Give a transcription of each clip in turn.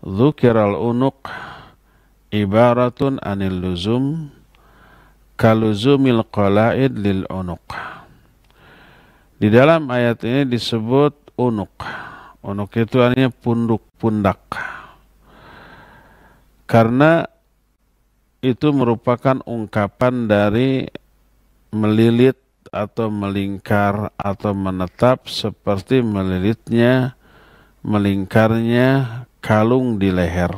Dhukiral unuq ibaratun anil luzum kaluzumil qala'id lil unuq. Di dalam ayat ini disebut unuk. Unuk itu artinya punduk, pundak. Karena itu merupakan ungkapan dari melilit atau melingkar atau menetap seperti melilitnya, melingkarnya kalung di leher.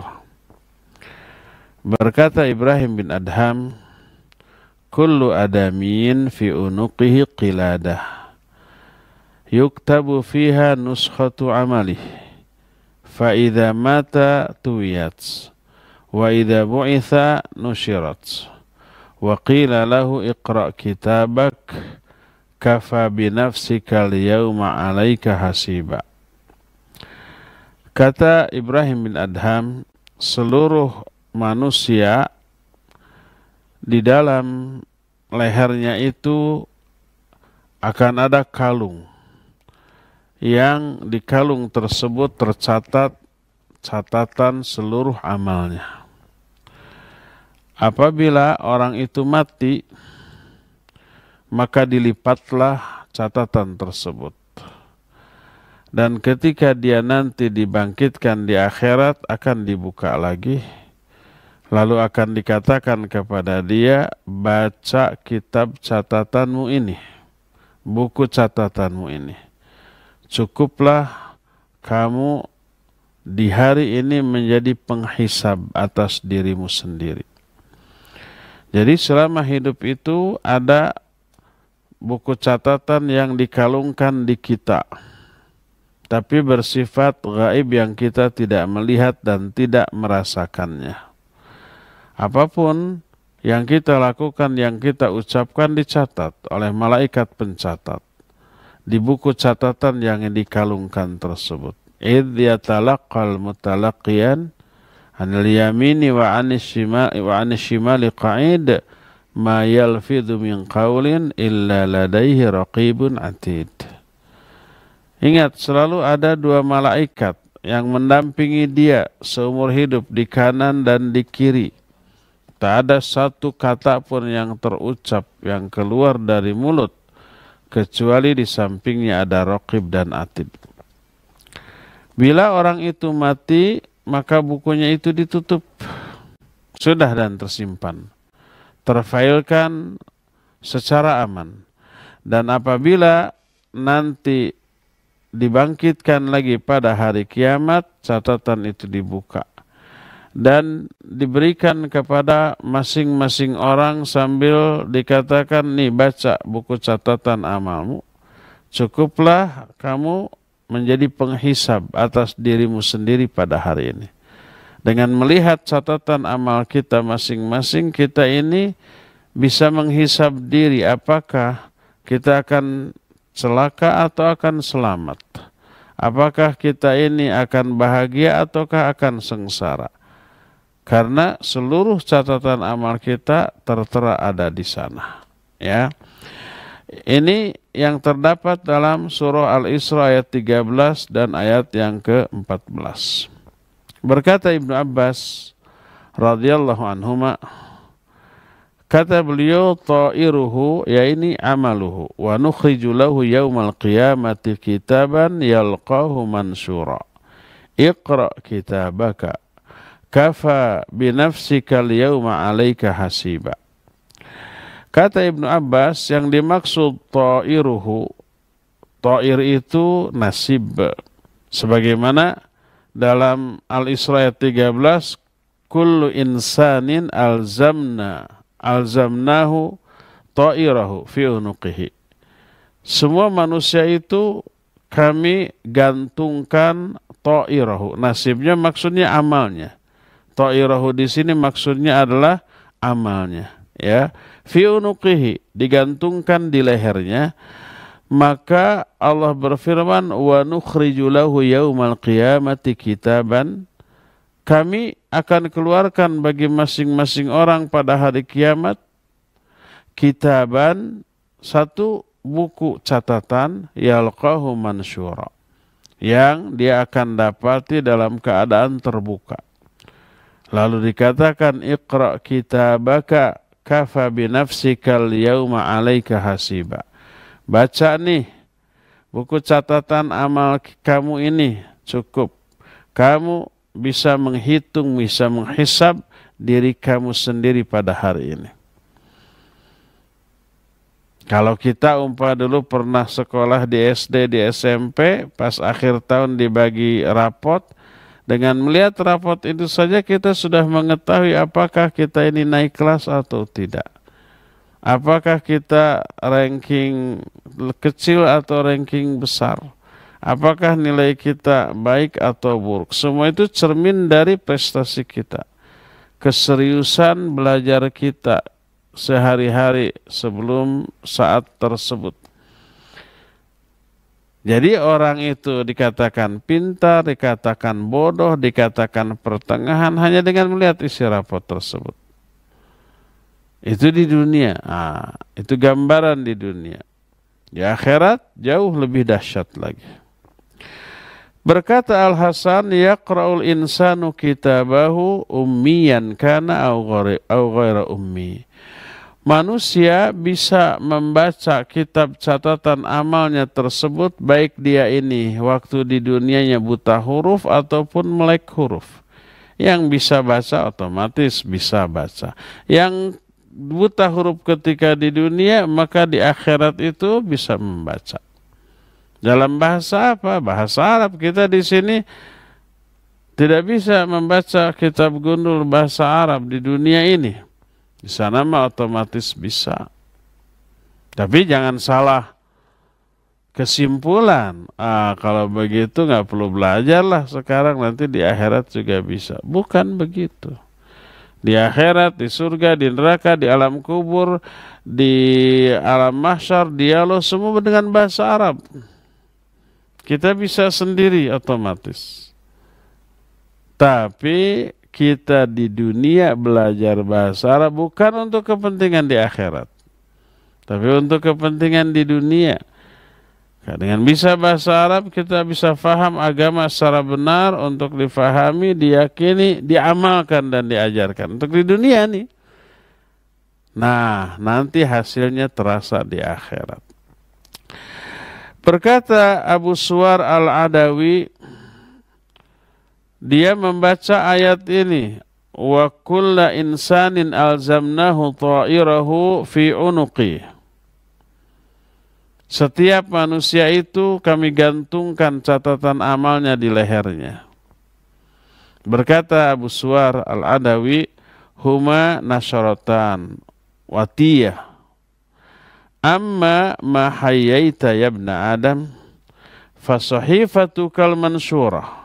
Berkata Ibrahim bin Adham, Kullu adamin fi unuqihi qiladah. Yuktabu fiha nuskhatu amalih. Fa'idha mata wa Wa'idha bu'itha nushirats, Wa qila lahu iqra' kitabak. Kafa binafsika yawma alaika hasiba. Kata Ibrahim bin Adham, seluruh manusia di dalam lehernya itu akan ada kalung yang di kalung tersebut tercatat catatan seluruh amalnya. Apabila orang itu mati, maka dilipatlah catatan tersebut dan ketika dia nanti dibangkitkan di akhirat akan dibuka lagi lalu akan dikatakan kepada dia baca kitab catatanmu ini buku catatanmu ini cukuplah kamu di hari ini menjadi penghisab atas dirimu sendiri jadi selama hidup itu ada buku catatan yang dikalungkan di kita tapi bersifat gaib yang kita tidak melihat dan tidak merasakannya. Apapun yang kita lakukan, yang kita ucapkan dicatat oleh malaikat pencatat di buku catatan yang dikalungkan tersebut. Id yatalaqal mutalaqiyan anil yamini wa anishimali wa anis qa'id ma yalfidhu min qawlin illa ladaihi raqibun atid. Ingat, selalu ada dua malaikat yang mendampingi dia seumur hidup di kanan dan di kiri. Tak ada satu kata pun yang terucap yang keluar dari mulut, kecuali di sampingnya ada rokib dan atib. Bila orang itu mati, maka bukunya itu ditutup. Sudah dan tersimpan. Terfailkan secara aman. Dan apabila nanti dibangkitkan lagi pada hari kiamat, catatan itu dibuka dan diberikan kepada masing-masing orang sambil dikatakan nih baca buku catatan amalmu cukuplah kamu menjadi penghisab atas dirimu sendiri pada hari ini dengan melihat catatan amal kita masing-masing kita ini bisa menghisab diri apakah kita akan celaka atau akan selamat? Apakah kita ini akan bahagia ataukah akan sengsara? Karena seluruh catatan amal kita tertera ada di sana. Ya. Ini yang terdapat dalam surah Al-Isra ayat 13 dan ayat yang ke-14. Berkata Ibnu Abbas radhiyallahu anhuma, Kata beliau ta'iruhu ya ini amaluhu wa nukhriju lahu yaumal qiyamati kitaban yalqahu mansura. Iqra kitabaka kafa binafsika yauma 'alaika hasiba. Kata Ibnu Abbas yang dimaksud ta'iruhu ta'ir itu nasib sebagaimana dalam Al-Isra 13 kullu insanin alzamna alzamnahu ta'irahu fi unuqihi. Semua manusia itu kami gantungkan ta'irahu. Nasibnya maksudnya amalnya. Ta'irahu di sini maksudnya adalah amalnya. Ya, fi unuqihi digantungkan di lehernya. Maka Allah berfirman wa nukhrijulahu yaumal qiyamati kitaban kami akan keluarkan bagi masing-masing orang pada hari kiamat kitaban satu buku catatan yalqahu mansura yang dia akan dapati dalam keadaan terbuka. Lalu dikatakan Iqra kitabaka kafa binafsikal yauma alaika hasiba. Baca nih buku catatan amal kamu ini cukup. Kamu bisa menghitung, bisa menghisap diri kamu sendiri pada hari ini. Kalau kita umpah dulu pernah sekolah di SD, di SMP, pas akhir tahun dibagi rapot, dengan melihat rapot itu saja kita sudah mengetahui apakah kita ini naik kelas atau tidak. Apakah kita ranking kecil atau ranking besar apakah nilai kita baik atau buruk. Semua itu cermin dari prestasi kita, keseriusan belajar kita sehari-hari sebelum saat tersebut. Jadi orang itu dikatakan pintar, dikatakan bodoh, dikatakan pertengahan hanya dengan melihat isi rapot tersebut. Itu di dunia, nah, itu gambaran di dunia. Di akhirat jauh lebih dahsyat lagi. Berkata Al-Hasan, yaqra'ul insanu kitabahu ummiyan kana au ghaira ummi. Manusia bisa membaca kitab catatan amalnya tersebut baik dia ini waktu di dunianya buta huruf ataupun melek huruf. Yang bisa baca otomatis bisa baca. Yang buta huruf ketika di dunia maka di akhirat itu bisa membaca. Dalam bahasa apa? Bahasa Arab. Kita di sini tidak bisa membaca kitab gundul bahasa Arab di dunia ini. Di sana mah otomatis bisa. Tapi jangan salah kesimpulan. Ah, kalau begitu nggak perlu belajar lah sekarang nanti di akhirat juga bisa. Bukan begitu. Di akhirat, di surga, di neraka, di alam kubur, di alam mahsyar, dialog semua dengan bahasa Arab. Kita bisa sendiri otomatis. Tapi kita di dunia belajar bahasa Arab bukan untuk kepentingan di akhirat. Tapi untuk kepentingan di dunia. Dengan bisa bahasa Arab kita bisa faham agama secara benar untuk difahami, diyakini, diamalkan dan diajarkan. Untuk di dunia nih. Nah, nanti hasilnya terasa di akhirat. Berkata Abu Suwar Al-Adawi, dia membaca ayat ini, wa kulla insanin alzamnahu ta'irahu fi unuqi. Setiap manusia itu kami gantungkan catatan amalnya di lehernya. Berkata Abu Suwar Al-Adawi, huma nasyaratan watiyah أما ما حييت يا ابن آدم فصحيفتك المنشورة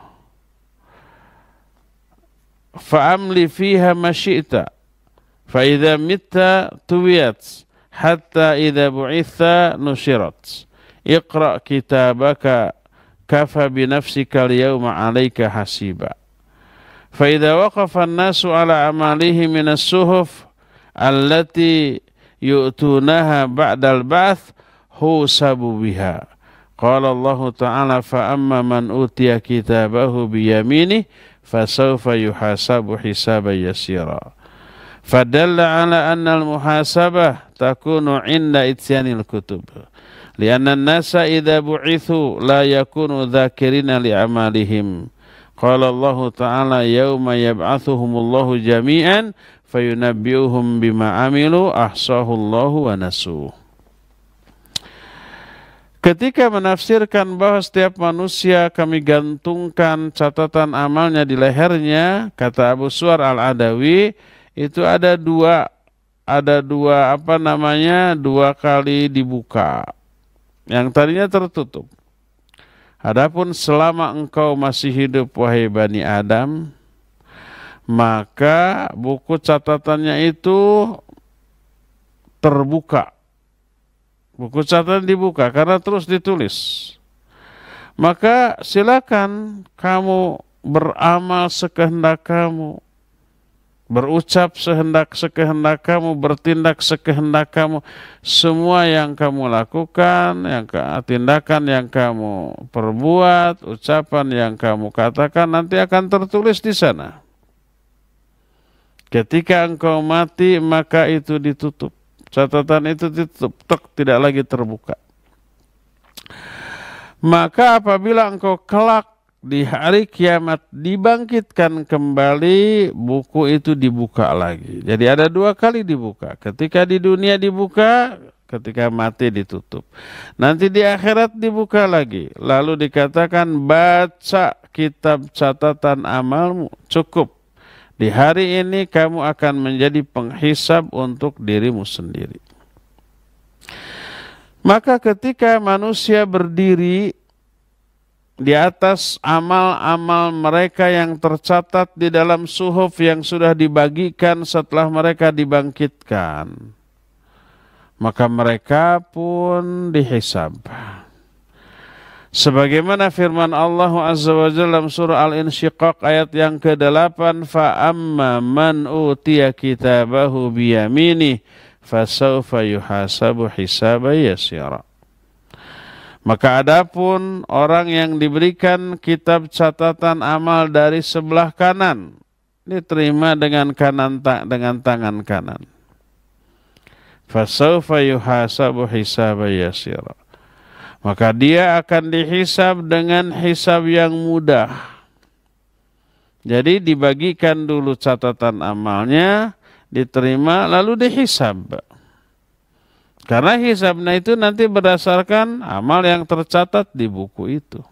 فأملي فيها ما شئت فإذا مت تويت حتى إذا بعثت نشرت اقرأ كتابك كفى بنفسك اليوم عليك حسيبا فإذا وقف الناس على أعمالهم من السهف التي يؤتونها بعد البعث حوسبوا بها قال الله تعالى فأما من أوتي كتابه بيمينه فسوف يحاسب حسابا يسيرا فدل على أن المحاسبة تكون عند إتيان الكتب لأن الناس إذا بعثوا لا يكونوا ذاكرين لأعمالهم قال الله تعالى يوم يبعثهم الله جميعا fayunabbiuhum bima amilu ahsahullahu wa nasuh. Ketika menafsirkan bahwa setiap manusia kami gantungkan catatan amalnya di lehernya, kata Abu Suar al-Adawi, itu ada dua ada dua apa namanya dua kali dibuka yang tadinya tertutup. Adapun selama engkau masih hidup wahai bani Adam, maka buku catatannya itu terbuka. Buku catatan dibuka karena terus ditulis. Maka silakan kamu beramal sekehendak kamu, berucap sehendak sekehendak kamu, bertindak sekehendak kamu. Semua yang kamu lakukan, yang tindakan yang kamu perbuat, ucapan yang kamu katakan nanti akan tertulis di sana. Ketika engkau mati maka itu ditutup. Catatan itu ditutup, tok tidak lagi terbuka. Maka apabila engkau kelak di hari kiamat dibangkitkan kembali, buku itu dibuka lagi. Jadi ada dua kali dibuka. Ketika di dunia dibuka, ketika mati ditutup. Nanti di akhirat dibuka lagi. Lalu dikatakan baca kitab catatan amalmu cukup di hari ini kamu akan menjadi penghisap untuk dirimu sendiri. Maka ketika manusia berdiri di atas amal-amal mereka yang tercatat di dalam suhuf yang sudah dibagikan setelah mereka dibangkitkan, maka mereka pun dihisab. Sebagaimana firman Allah Azza wa Jalla dalam surah Al-Insyiqaq ayat yang ke-8 fa amma man utiya kitabahu biyamini fasawfa yuhasabu hisaba yasira. Maka adapun orang yang diberikan kitab catatan amal dari sebelah kanan diterima dengan kanan tak dengan tangan kanan. Fasawfa yuhasabu hisaba yasira maka dia akan dihisab dengan hisab yang mudah. Jadi dibagikan dulu catatan amalnya, diterima lalu dihisab. Karena hisabnya itu nanti berdasarkan amal yang tercatat di buku itu.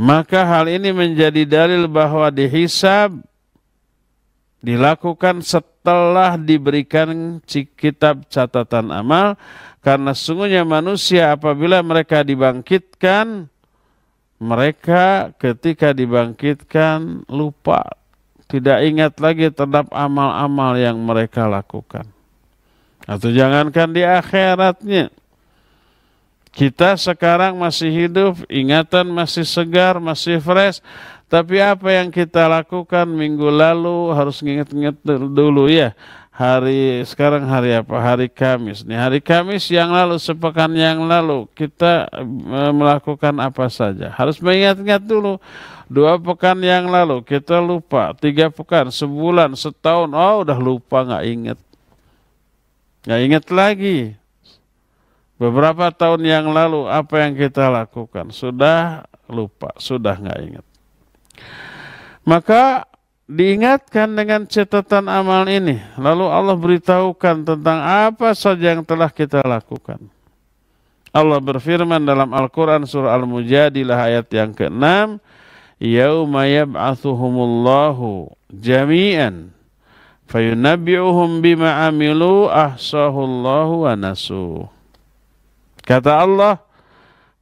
Maka hal ini menjadi dalil bahwa dihisab dilakukan setelah telah diberikan kitab catatan amal karena sungguhnya manusia apabila mereka dibangkitkan mereka ketika dibangkitkan lupa tidak ingat lagi terhadap amal-amal yang mereka lakukan atau jangankan di akhiratnya kita sekarang masih hidup ingatan masih segar masih fresh tapi apa yang kita lakukan minggu lalu harus nginget-nginget dulu ya. Hari sekarang hari apa? Hari Kamis. Nih hari Kamis yang lalu sepekan yang lalu kita melakukan apa saja? Harus mengingat-ingat dulu. Dua pekan yang lalu kita lupa. Tiga pekan, sebulan, setahun. Oh udah lupa nggak inget. Nggak inget lagi. Beberapa tahun yang lalu apa yang kita lakukan sudah lupa, sudah nggak inget. Maka diingatkan dengan catatan amal ini. Lalu Allah beritahukan tentang apa saja yang telah kita lakukan. Allah berfirman dalam Al-Quran surah Al-Mujadilah ayat yang ke-6. Yauma yab'athuhumullahu jami'an bima amilu ahsahullahu wa nasuh. Kata Allah,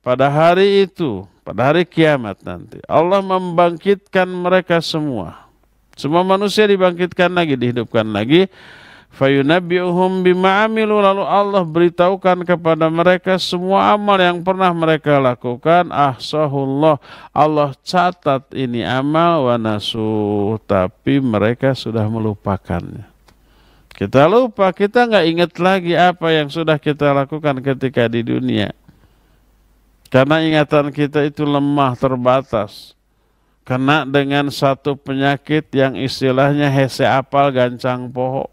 pada hari itu pada hari kiamat nanti Allah membangkitkan mereka semua. Semua manusia dibangkitkan lagi, dihidupkan lagi. bima bima'amilu lalu Allah beritahukan kepada mereka semua amal yang pernah mereka lakukan. Ahsahullah. Allah catat ini amal wa nasuh. Tapi mereka sudah melupakannya. Kita lupa, kita nggak ingat lagi apa yang sudah kita lakukan ketika di dunia. Karena ingatan kita itu lemah, terbatas. Kena dengan satu penyakit yang istilahnya hese apal gancang poho.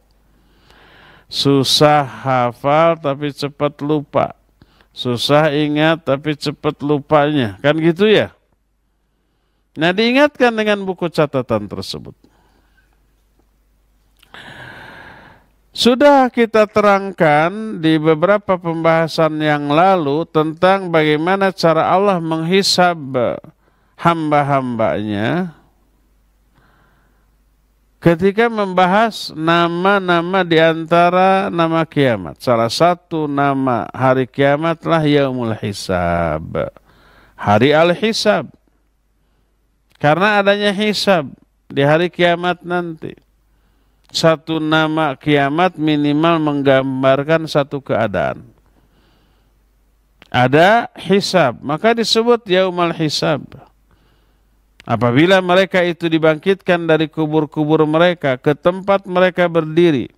Susah hafal tapi cepat lupa. Susah ingat tapi cepat lupanya. Kan gitu ya? Nah diingatkan dengan buku catatan tersebut. Sudah kita terangkan di beberapa pembahasan yang lalu tentang bagaimana cara Allah menghisab hamba-hambanya ketika membahas nama-nama di antara nama kiamat. Salah satu nama hari kiamatlah Yaumul Hisab. Hari Al-Hisab. Karena adanya hisab di hari kiamat nanti satu nama kiamat minimal menggambarkan satu keadaan. Ada hisab, maka disebut yaumal hisab. Apabila mereka itu dibangkitkan dari kubur-kubur mereka ke tempat mereka berdiri,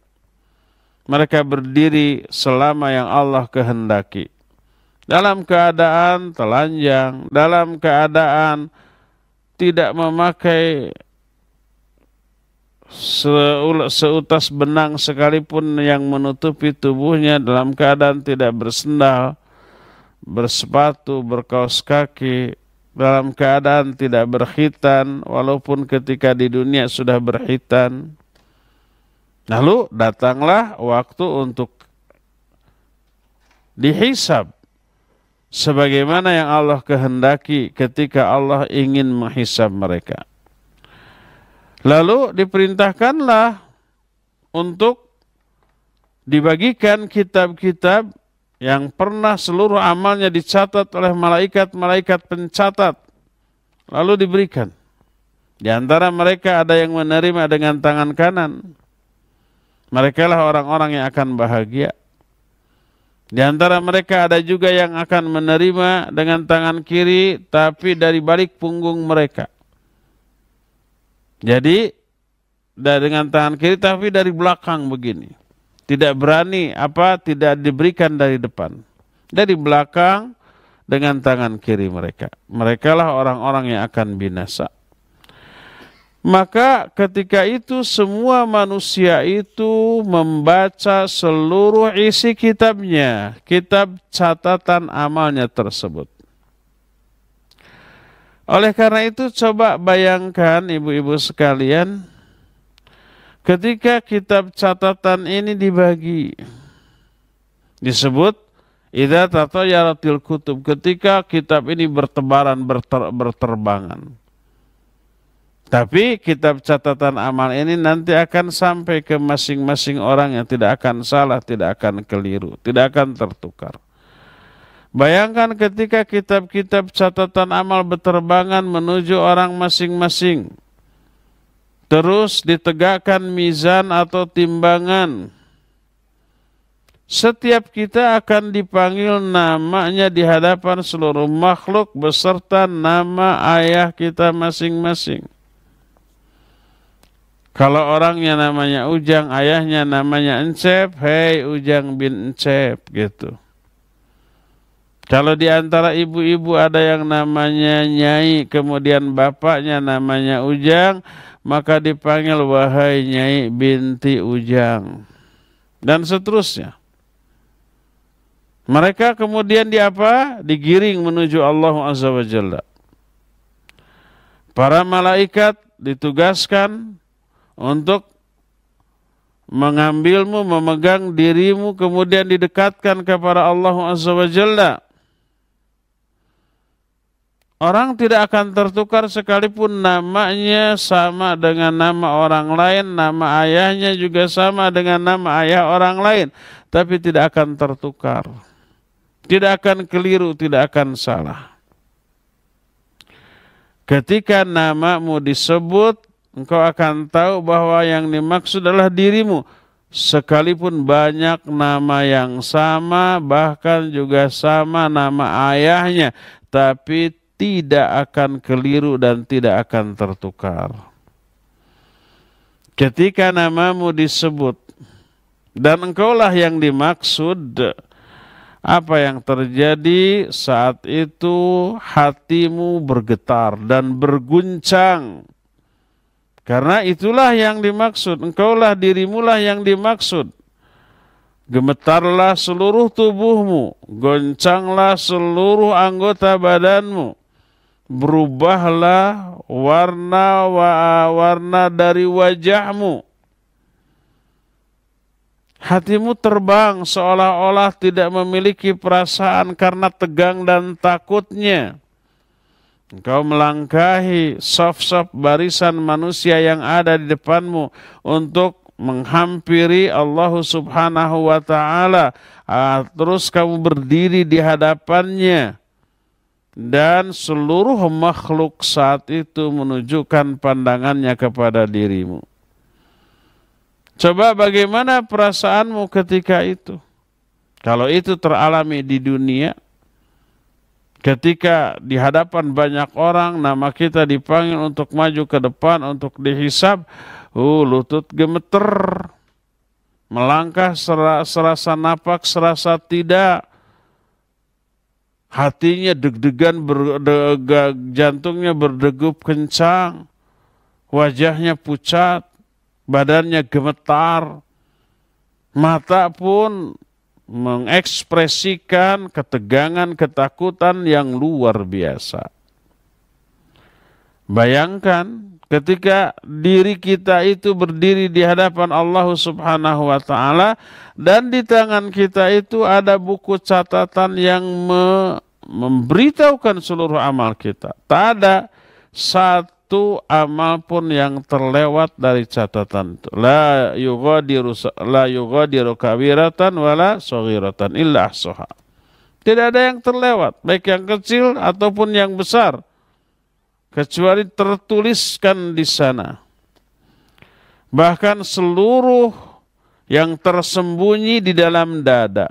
mereka berdiri selama yang Allah kehendaki. Dalam keadaan telanjang, dalam keadaan tidak memakai seutas benang sekalipun yang menutupi tubuhnya dalam keadaan tidak bersendal, bersepatu, berkaos kaki, dalam keadaan tidak berkhitan, walaupun ketika di dunia sudah berkhitan. Lalu datanglah waktu untuk dihisab sebagaimana yang Allah kehendaki ketika Allah ingin menghisab mereka. Lalu diperintahkanlah untuk dibagikan kitab-kitab yang pernah seluruh amalnya dicatat oleh malaikat-malaikat pencatat. Lalu diberikan. Di antara mereka ada yang menerima dengan tangan kanan. Mereka lah orang-orang yang akan bahagia. Di antara mereka ada juga yang akan menerima dengan tangan kiri, tapi dari balik punggung mereka. Jadi dari dengan tangan kiri tapi dari belakang begini. Tidak berani apa tidak diberikan dari depan. Dari belakang dengan tangan kiri mereka. Merekalah orang-orang yang akan binasa. Maka ketika itu semua manusia itu membaca seluruh isi kitabnya, kitab catatan amalnya tersebut. Oleh karena itu coba bayangkan ibu-ibu sekalian ketika kitab catatan ini dibagi disebut Tato yaratil kutub ketika kitab ini bertebaran berter, berterbangan. Tapi kitab catatan amal ini nanti akan sampai ke masing-masing orang yang tidak akan salah, tidak akan keliru, tidak akan tertukar. Bayangkan ketika kitab-kitab catatan amal berterbangan menuju orang masing-masing. Terus ditegakkan mizan atau timbangan. Setiap kita akan dipanggil namanya di hadapan seluruh makhluk beserta nama ayah kita masing-masing. Kalau orangnya namanya Ujang, ayahnya namanya Encep, hei Ujang bin Encep gitu. Kalau di antara ibu-ibu ada yang namanya Nyai, kemudian bapaknya namanya Ujang, maka dipanggil wahai Nyai binti Ujang. Dan seterusnya. Mereka kemudian diapa? Digiring menuju Allah Azza wa Jalla. Para malaikat ditugaskan untuk mengambilmu, memegang dirimu, kemudian didekatkan kepada Allah Azza wa Jalla. Orang tidak akan tertukar sekalipun namanya sama dengan nama orang lain, nama ayahnya juga sama dengan nama ayah orang lain, tapi tidak akan tertukar. Tidak akan keliru, tidak akan salah. Ketika namamu disebut, engkau akan tahu bahwa yang dimaksud adalah dirimu. Sekalipun banyak nama yang sama, bahkan juga sama nama ayahnya, tapi tidak akan keliru dan tidak akan tertukar. Ketika namamu disebut dan engkaulah yang dimaksud, apa yang terjadi saat itu hatimu bergetar dan berguncang. Karena itulah yang dimaksud, engkaulah dirimulah yang dimaksud. Gemetarlah seluruh tubuhmu, goncanglah seluruh anggota badanmu berubahlah warna wa warna dari wajahmu. Hatimu terbang seolah-olah tidak memiliki perasaan karena tegang dan takutnya. Engkau melangkahi soft-soft barisan manusia yang ada di depanmu untuk menghampiri Allah Subhanahu wa taala. Ah, terus kamu berdiri di hadapannya dan seluruh makhluk saat itu menunjukkan pandangannya kepada dirimu. Coba bagaimana perasaanmu ketika itu? Kalau itu teralami di dunia, ketika di hadapan banyak orang, nama kita dipanggil untuk maju ke depan, untuk dihisap, uh, lutut gemeter, melangkah serasa napak, serasa tidak, hatinya deg-degan, jantungnya berdegup kencang, wajahnya pucat, badannya gemetar, mata pun mengekspresikan ketegangan, ketakutan yang luar biasa. Bayangkan ketika diri kita itu berdiri di hadapan Allah Subhanahu wa taala dan di tangan kita itu ada buku catatan yang me memberitahukan seluruh amal kita. Tak ada satu amal pun yang terlewat dari catatan itu. La yughadiru la yughadiru kabiratan wala saghiratan illa ahsaha. Tidak ada yang terlewat, baik yang kecil ataupun yang besar kecuali tertuliskan di sana. Bahkan seluruh yang tersembunyi di dalam dada,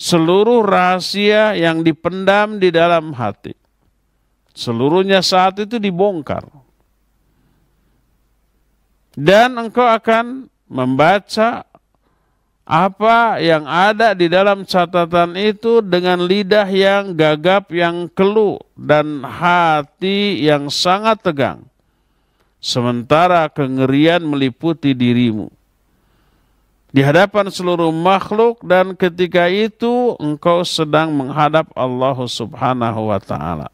seluruh rahasia yang dipendam di dalam hati, seluruhnya saat itu dibongkar. Dan engkau akan membaca apa yang ada di dalam catatan itu dengan lidah yang gagap yang keluh dan hati yang sangat tegang. Sementara kengerian meliputi dirimu. Di hadapan seluruh makhluk dan ketika itu engkau sedang menghadap Allah subhanahu wa ta'ala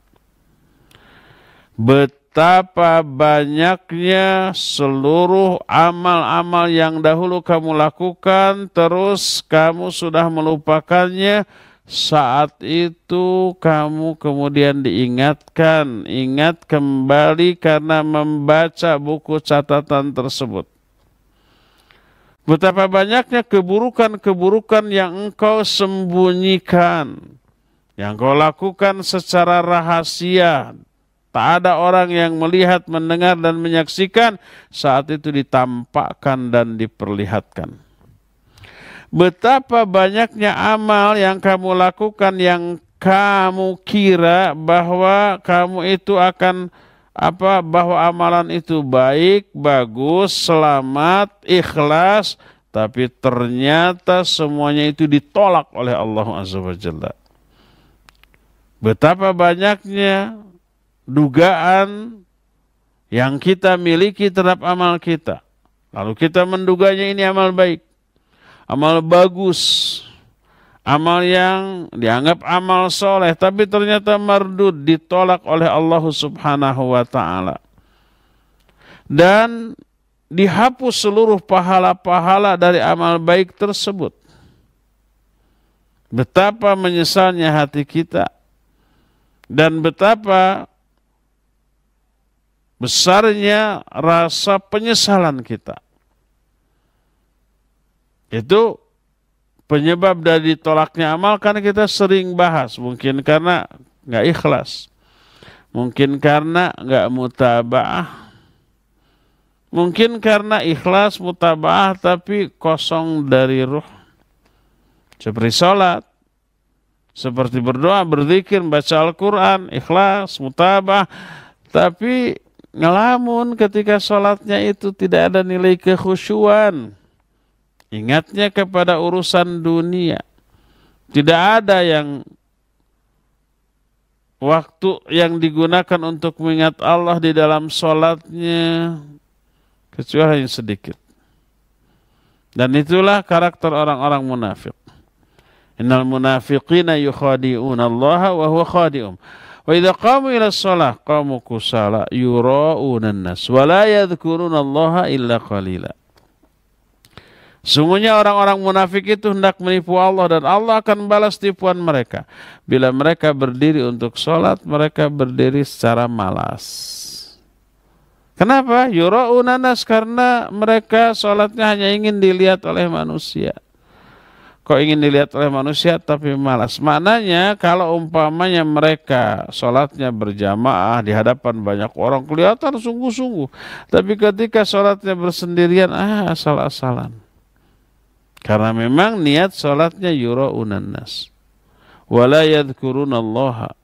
betapa banyaknya seluruh amal-amal yang dahulu kamu lakukan, terus kamu sudah melupakannya. Saat itu kamu kemudian diingatkan, ingat kembali karena membaca buku catatan tersebut. Betapa banyaknya keburukan-keburukan yang engkau sembunyikan, yang kau lakukan secara rahasia Tak ada orang yang melihat, mendengar, dan menyaksikan. Saat itu ditampakkan dan diperlihatkan. Betapa banyaknya amal yang kamu lakukan yang kamu kira bahwa kamu itu akan apa bahwa amalan itu baik, bagus, selamat, ikhlas, tapi ternyata semuanya itu ditolak oleh Allah Azza wa Jalla. Betapa banyaknya dugaan yang kita miliki terhadap amal kita. Lalu kita menduganya ini amal baik, amal bagus, amal yang dianggap amal soleh, tapi ternyata mardud ditolak oleh Allah Subhanahu wa Ta'ala. Dan dihapus seluruh pahala-pahala dari amal baik tersebut. Betapa menyesalnya hati kita dan betapa besarnya rasa penyesalan kita. Itu penyebab dari tolaknya amal karena kita sering bahas. Mungkin karena nggak ikhlas. Mungkin karena nggak mutabah Mungkin karena ikhlas mutabah tapi kosong dari ruh. Seperti sholat. Seperti berdoa, berzikir, baca Al-Quran, ikhlas, mutabah. Tapi ngelamun ketika sholatnya itu tidak ada nilai kekhusyuan. Ingatnya kepada urusan dunia. Tidak ada yang waktu yang digunakan untuk mengingat Allah di dalam sholatnya kecuali yang sedikit. Dan itulah karakter orang-orang munafik. Innal munafiqina yukhadi'una Allah wa huwa khadi'um. Wa idza qamu ila shalah qamu kusala yura'unan nas wa la yadhkuruna Allah illa qalila. Sungguhnya orang-orang munafik itu hendak menipu Allah dan Allah akan balas tipuan mereka. Bila mereka berdiri untuk sholat, mereka berdiri secara malas. Kenapa? Yura'unanas karena mereka sholatnya hanya ingin dilihat oleh manusia kok ingin dilihat oleh manusia tapi malas. Maknanya kalau umpamanya mereka sholatnya berjamaah di hadapan banyak orang kelihatan sungguh-sungguh. Tapi ketika sholatnya bersendirian, ah asal-asalan. Karena memang niat sholatnya yura nas. Wala yadkurunallaha.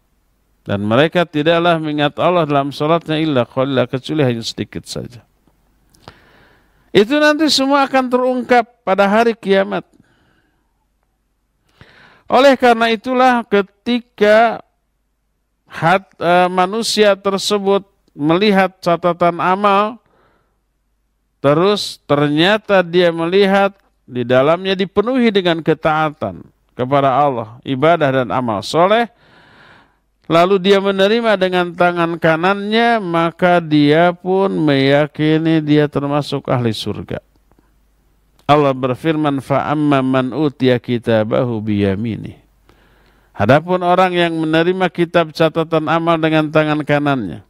Dan mereka tidaklah mengingat Allah dalam sholatnya illa khalilah kecuali hanya sedikit saja. Itu nanti semua akan terungkap pada hari kiamat. Oleh karena itulah ketika hat, e, manusia tersebut melihat catatan amal, terus ternyata dia melihat di dalamnya dipenuhi dengan ketaatan kepada Allah, ibadah dan amal soleh, lalu dia menerima dengan tangan kanannya, maka dia pun meyakini dia termasuk ahli surga. Allah berfirman fa'amma man utia kitabahu biyamini. Adapun orang yang menerima kitab catatan amal dengan tangan kanannya.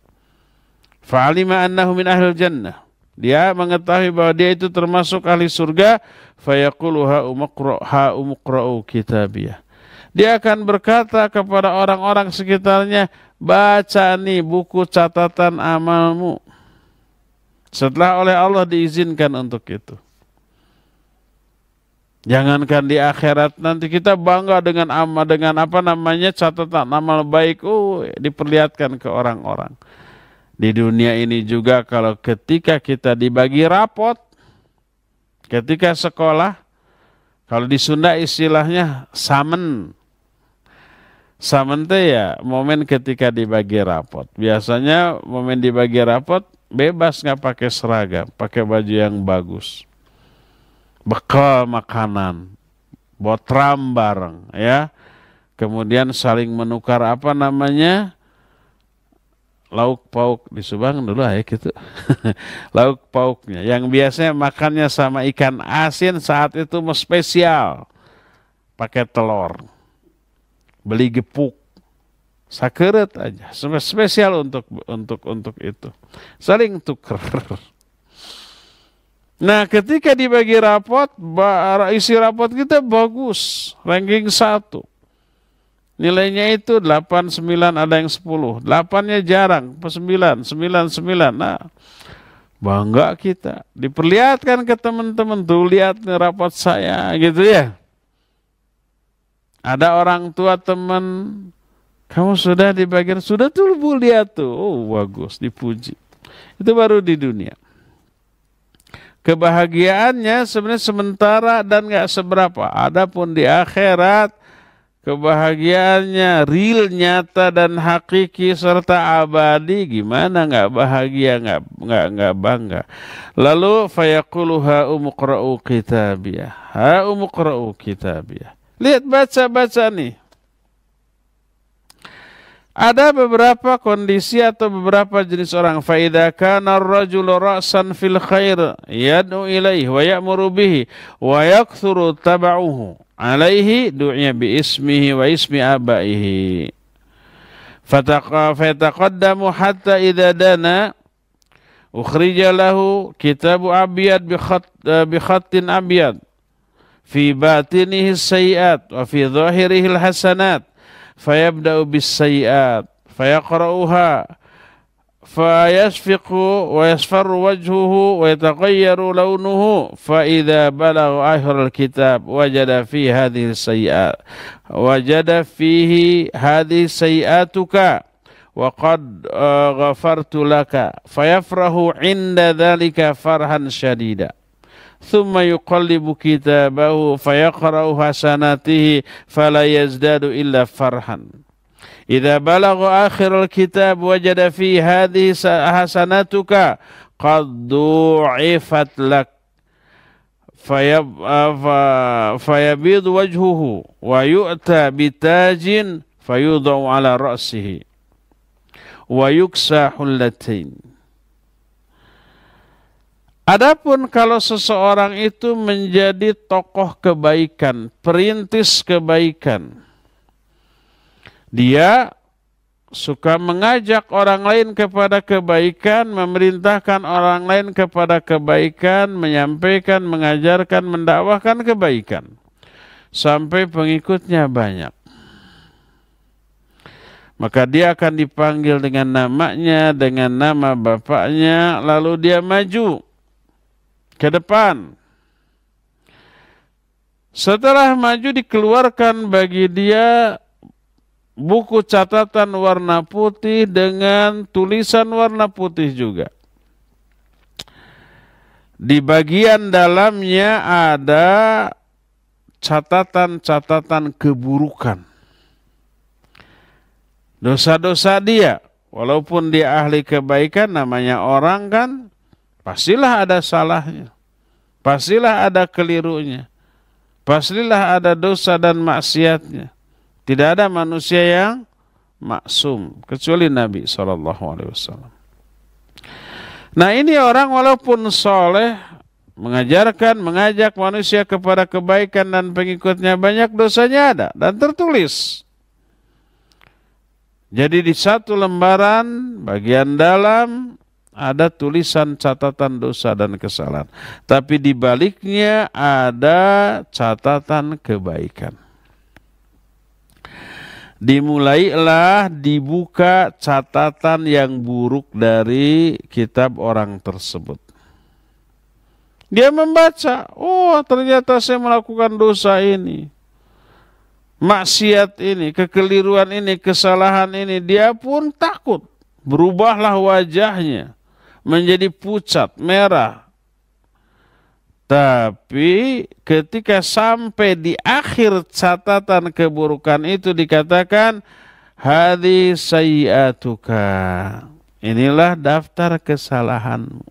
Fa'alima annahu min ahlil jannah. Dia mengetahui bahwa dia itu termasuk ahli surga. Fayaqulu ha'umukra'u kitabiyah. Dia akan berkata kepada orang-orang sekitarnya, baca nih buku catatan amalmu. Setelah oleh Allah diizinkan untuk itu. Jangankan di akhirat nanti kita bangga dengan amal dengan apa namanya catatan amal baik oh diperlihatkan ke orang-orang. Di dunia ini juga kalau ketika kita dibagi rapot ketika sekolah kalau di Sunda istilahnya samen. Samen teh ya momen ketika dibagi rapot. Biasanya momen dibagi rapot bebas nggak pakai seragam, pakai baju yang bagus bekal makanan, botram bareng ya. Kemudian saling menukar apa namanya? lauk pauk di Subang dulu ya gitu. lauk pauknya yang biasanya makannya sama ikan asin saat itu mau spesial. Pakai telur. Beli gepuk. Sakeret aja. Spesial untuk untuk untuk itu. Saling tuker. Nah, ketika dibagi rapot, isi rapot kita bagus, ranking satu Nilainya itu 8, 9, ada yang 10. 8-nya jarang, 9, 9, 9. Nah, bangga kita. Diperlihatkan ke teman-teman, tuh lihat nih rapot saya, gitu ya. Ada orang tua teman, kamu sudah di bagian, sudah tuh bu lihat tuh. Oh, bagus, dipuji. Itu baru di dunia kebahagiaannya sebenarnya sementara dan nggak seberapa. Adapun di akhirat kebahagiaannya real nyata dan hakiki serta abadi gimana nggak bahagia nggak nggak nggak bangga lalu fayaquluha umukrau kitabiah, ha umukrau kitabiah. lihat baca baca nih ada beberapa kondisi atau beberapa jenis orang. Faida kana ar ra'san fil khair yad'u ilaihi wa ya'muru bihi wa yakthuru tab'uhu alaihi du'ya bi ismihi wa ismi abaihi. Fataqaddamu hatta idza dana ukhrija lahu kitabu abyad bi khat bi khatin abyad fi batinihi sayiat wa fi zahirihi hasanat فيبدأ بالسيئات فيقرأها فيشفق ويصفر وجهه ويتغير لونه فإذا بلغ آخر الكتاب وجد فيه هذه السيئات وجد فيه هذه سيئاتك وقد آه، غفرت لك فيفرح عند ذلك فرحا شديدا ثم يقلب كتابه فيقرأ حسناته فلا يزداد إلا فرحا إذا بلغ آخر الكتاب وجد فيه هذه حسناتك قد ضعفت لك فيب... فيبيض وجهه ويؤتى بتاج فيوضع على رأسه ويكسى حلتين Adapun kalau seseorang itu menjadi tokoh kebaikan, perintis kebaikan, dia suka mengajak orang lain kepada kebaikan, memerintahkan orang lain kepada kebaikan, menyampaikan, mengajarkan, mendakwahkan kebaikan. Sampai pengikutnya banyak maka dia akan dipanggil dengan namanya, dengan nama bapaknya, lalu dia maju ke depan. Setelah maju dikeluarkan bagi dia buku catatan warna putih dengan tulisan warna putih juga. Di bagian dalamnya ada catatan-catatan keburukan. Dosa-dosa dia, walaupun dia ahli kebaikan namanya orang kan, Pastilah ada salahnya. Pastilah ada kelirunya. Pastilah ada dosa dan maksiatnya. Tidak ada manusia yang maksum kecuali Nabi Shallallahu Alaihi Wasallam. Nah ini orang walaupun soleh mengajarkan, mengajak manusia kepada kebaikan dan pengikutnya banyak dosanya ada dan tertulis. Jadi di satu lembaran bagian dalam ada tulisan catatan dosa dan kesalahan, tapi di baliknya ada catatan kebaikan. Dimulailah dibuka catatan yang buruk dari kitab orang tersebut. Dia membaca, oh ternyata saya melakukan dosa ini, maksiat ini, kekeliruan ini, kesalahan ini. Dia pun takut, berubahlah wajahnya menjadi pucat, merah. Tapi ketika sampai di akhir catatan keburukan itu dikatakan hadi sayyatuka. Inilah daftar kesalahanmu.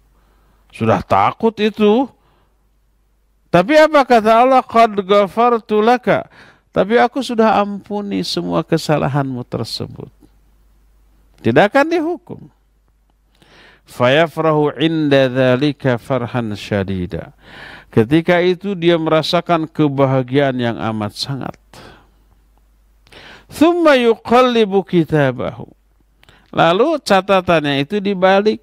Sudah takut itu. Tapi apa kata Allah? Qad ghafartu laka. Tapi aku sudah ampuni semua kesalahanmu tersebut. Tidak akan dihukum fayafrahu inda dhalika farhan syadida. Ketika itu dia merasakan kebahagiaan yang amat sangat. Thumma yuqallibu kitabahu. Lalu catatannya itu dibalik.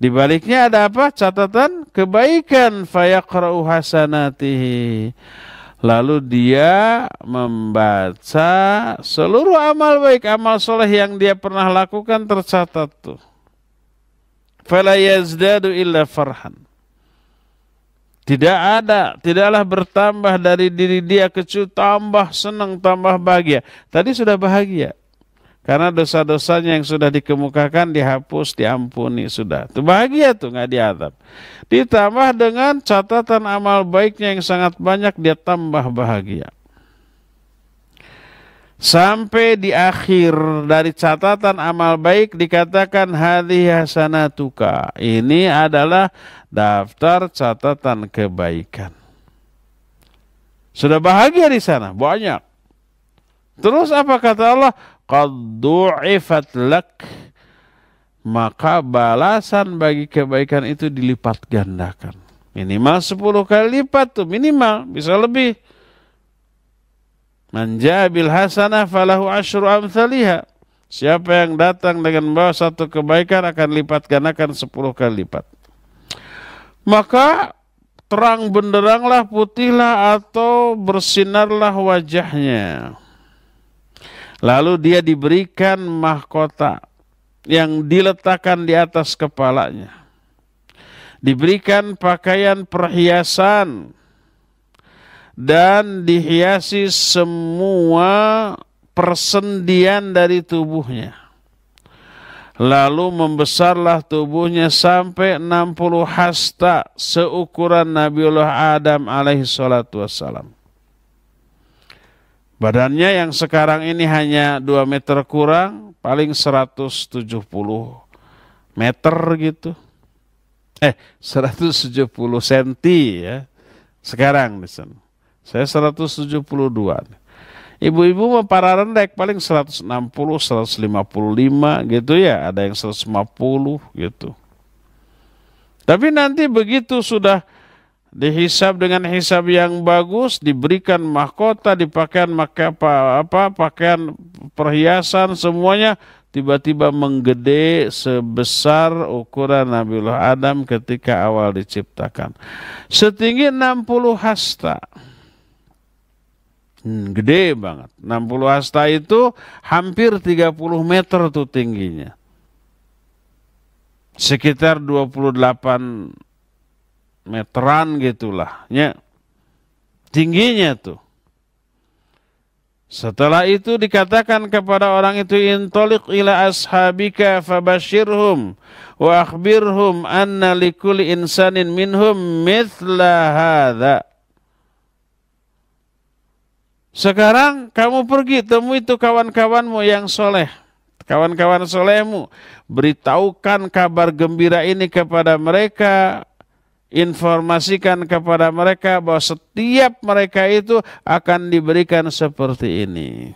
Dibaliknya ada apa? Catatan kebaikan fayaqra'u hasanatihi. Lalu dia membaca seluruh amal baik, amal soleh yang dia pernah lakukan tercatat tuh fala yazdadu illa farhan. Tidak ada, tidaklah bertambah dari diri dia kecil tambah senang, tambah bahagia. Tadi sudah bahagia. Karena dosa-dosanya yang sudah dikemukakan dihapus, diampuni sudah. Itu bahagia tuh nggak diadab. Ditambah dengan catatan amal baiknya yang sangat banyak dia tambah bahagia. Sampai di akhir dari catatan amal baik dikatakan hadhi hasanatuka. Ini adalah daftar catatan kebaikan. Sudah bahagia di sana, banyak. Terus apa kata Allah? qaddu'ifat lak. Maka balasan bagi kebaikan itu dilipat gandakan. Minimal 10 kali lipat tuh, minimal, bisa lebih. Manja bil hasanah falahu ashru amthaliha. Siapa yang datang dengan bawa satu kebaikan akan lipat ganakan sepuluh kali lipat. Maka terang benderanglah putihlah atau bersinarlah wajahnya. Lalu dia diberikan mahkota yang diletakkan di atas kepalanya. Diberikan pakaian perhiasan dan dihiasi semua persendian dari tubuhnya. Lalu membesarlah tubuhnya sampai 60 hasta seukuran Nabiullah Adam alaihi salatu wassalam. Badannya yang sekarang ini hanya 2 meter kurang, paling 170 meter gitu. Eh, 170 senti ya. Sekarang di saya 172. Ibu-ibu mah para rendek paling 160, 155 gitu ya, ada yang 150 gitu. Tapi nanti begitu sudah dihisab dengan hisab yang bagus, diberikan mahkota, dipakaian maka apa, apa pakaian perhiasan semuanya tiba-tiba menggede sebesar ukuran Nabiullah Adam ketika awal diciptakan. Setinggi 60 hasta. Hmm, gede banget. 60 hasta itu hampir 30 meter tuh tingginya. Sekitar 28 meteran gitulah. Ya. Tingginya tuh. Setelah itu dikatakan kepada orang itu intolik ila ashabika fabashirhum wa akhbirhum anna likuli insanin minhum mithla hadha. Sekarang kamu pergi temui itu kawan-kawanmu yang soleh. Kawan-kawan solehmu. Beritahukan kabar gembira ini kepada mereka. Informasikan kepada mereka bahwa setiap mereka itu akan diberikan seperti ini.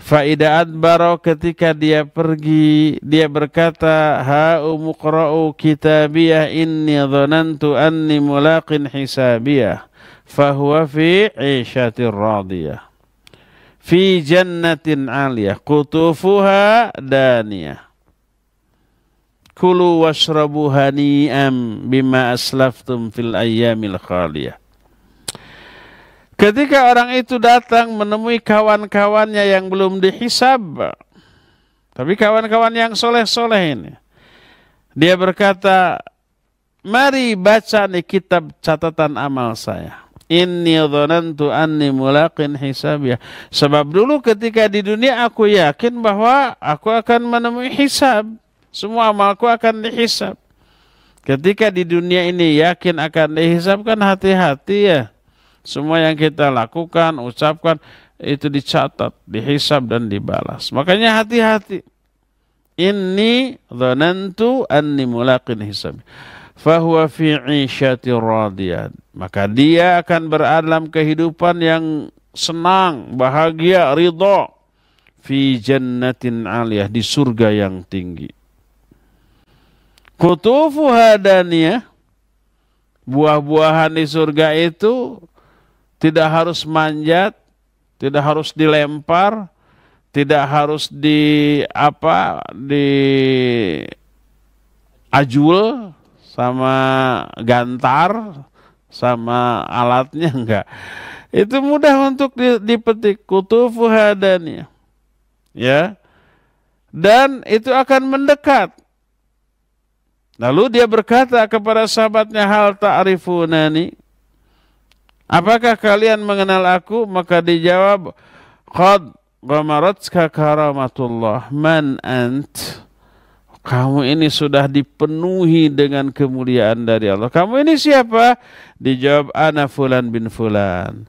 Faidah adbaro ketika dia pergi, dia berkata, ha umuqra'u kitabiyah inni dhanantu anni mulaqin hisabiyah fahuwa fi isyatir radiyah fi jannatin aliyah kutufuha daniyah kulu washrabu hani'am bima aslaftum fil ayyamil khaliyah Ketika orang itu datang menemui kawan-kawannya yang belum dihisab, tapi kawan-kawan yang soleh-soleh ini, dia berkata, mari baca nih kitab catatan amal saya. Inni dhanantu anni mulaqin hisabiyah. Sebab dulu ketika di dunia aku yakin bahwa aku akan menemui hisab. Semua amalku akan dihisab. Ketika di dunia ini yakin akan dihisab kan hati-hati ya. Semua yang kita lakukan, ucapkan itu dicatat, dihisab dan dibalas. Makanya hati-hati. Inni dhanantu anni mulaqin hisabiyah fahuwa fi isyati Maka dia akan berada kehidupan yang senang, bahagia, ridho. Fi jannatin aliyah, di surga yang tinggi. Kutufu hadaniya, buah-buahan di surga itu tidak harus manjat, tidak harus dilempar, tidak harus di apa di ajul sama gantar sama alatnya enggak itu mudah untuk dipetik kutufu hadani ya dan itu akan mendekat lalu dia berkata kepada sahabatnya hal ta'rifunani apakah kalian mengenal aku maka dijawab qad gamaratka karamatullah man ant kamu ini sudah dipenuhi dengan kemuliaan dari Allah. Kamu ini siapa? Dijawab ana fulan bin fulan.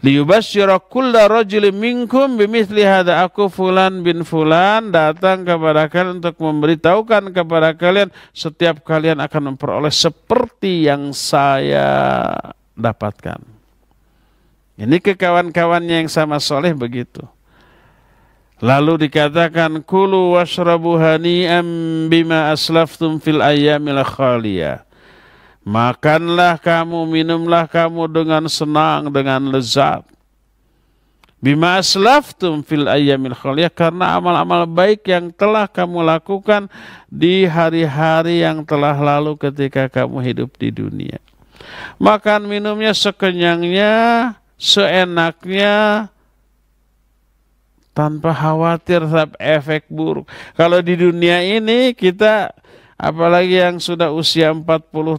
Liyubashshira kulla rajulin minkum bimithli hada aku fulan bin fulan datang kepada kalian untuk memberitahukan kepada kalian setiap kalian akan memperoleh seperti yang saya dapatkan. Ini ke kawan-kawannya yang sama soleh begitu. Lalu dikatakan kulu washrabu hani'an bima aslaftum fil ayyamil khaliyah. Makanlah kamu, minumlah kamu dengan senang, dengan lezat. Bima aslaftum fil ayyamil khaliyah karena amal-amal baik yang telah kamu lakukan di hari-hari yang telah lalu ketika kamu hidup di dunia. Makan minumnya sekenyangnya, seenaknya, tanpa khawatir terhadap efek buruk. Kalau di dunia ini kita apalagi yang sudah usia 40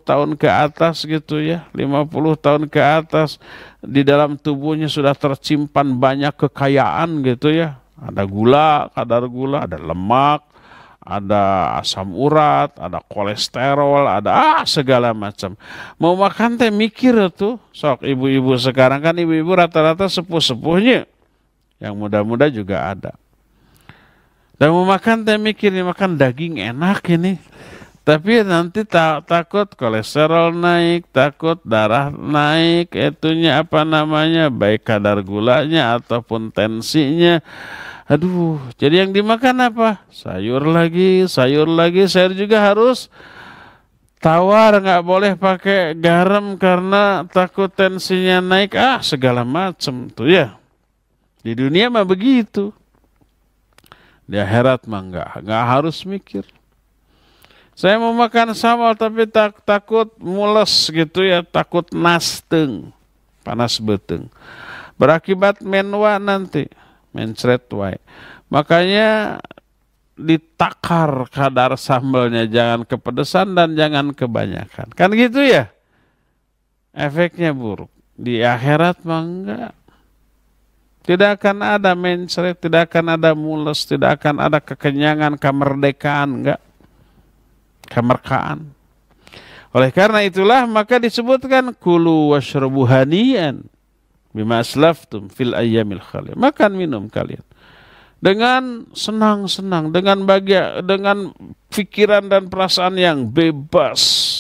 tahun ke atas gitu ya, 50 tahun ke atas di dalam tubuhnya sudah tercimpan banyak kekayaan gitu ya. Ada gula, kadar gula, ada lemak, ada asam urat, ada kolesterol, ada ah, segala macam. Mau makan teh mikir tuh, sok ibu-ibu sekarang kan ibu-ibu rata-rata sepuh-sepuhnya yang muda-muda juga ada. Dan mau makan teh mikir nih makan daging enak ini. Tapi nanti tak, takut kolesterol naik, takut darah naik, itunya apa namanya, baik kadar gulanya ataupun tensinya. Aduh, jadi yang dimakan apa? Sayur lagi, sayur lagi, sayur juga harus tawar nggak boleh pakai garam karena takut tensinya naik ah segala macam tuh ya di dunia mah begitu. Di akhirat mah nggak nggak harus mikir. Saya mau makan sambal tapi tak takut mules gitu ya, takut nasteng, panas beteng. Berakibat menwa nanti, mencret wai. Makanya ditakar kadar sambalnya jangan kepedesan dan jangan kebanyakan. Kan gitu ya? Efeknya buruk. Di akhirat mah enggak. Tidak akan ada mencret, tidak akan ada mules, tidak akan ada kekenyangan, kemerdekaan, enggak. Kemerkaan. Oleh karena itulah maka disebutkan kulu washrabu hanian bima aslaftum fil ayyamil khalil. Makan minum kalian dengan senang-senang, dengan bahagia, dengan pikiran dan perasaan yang bebas.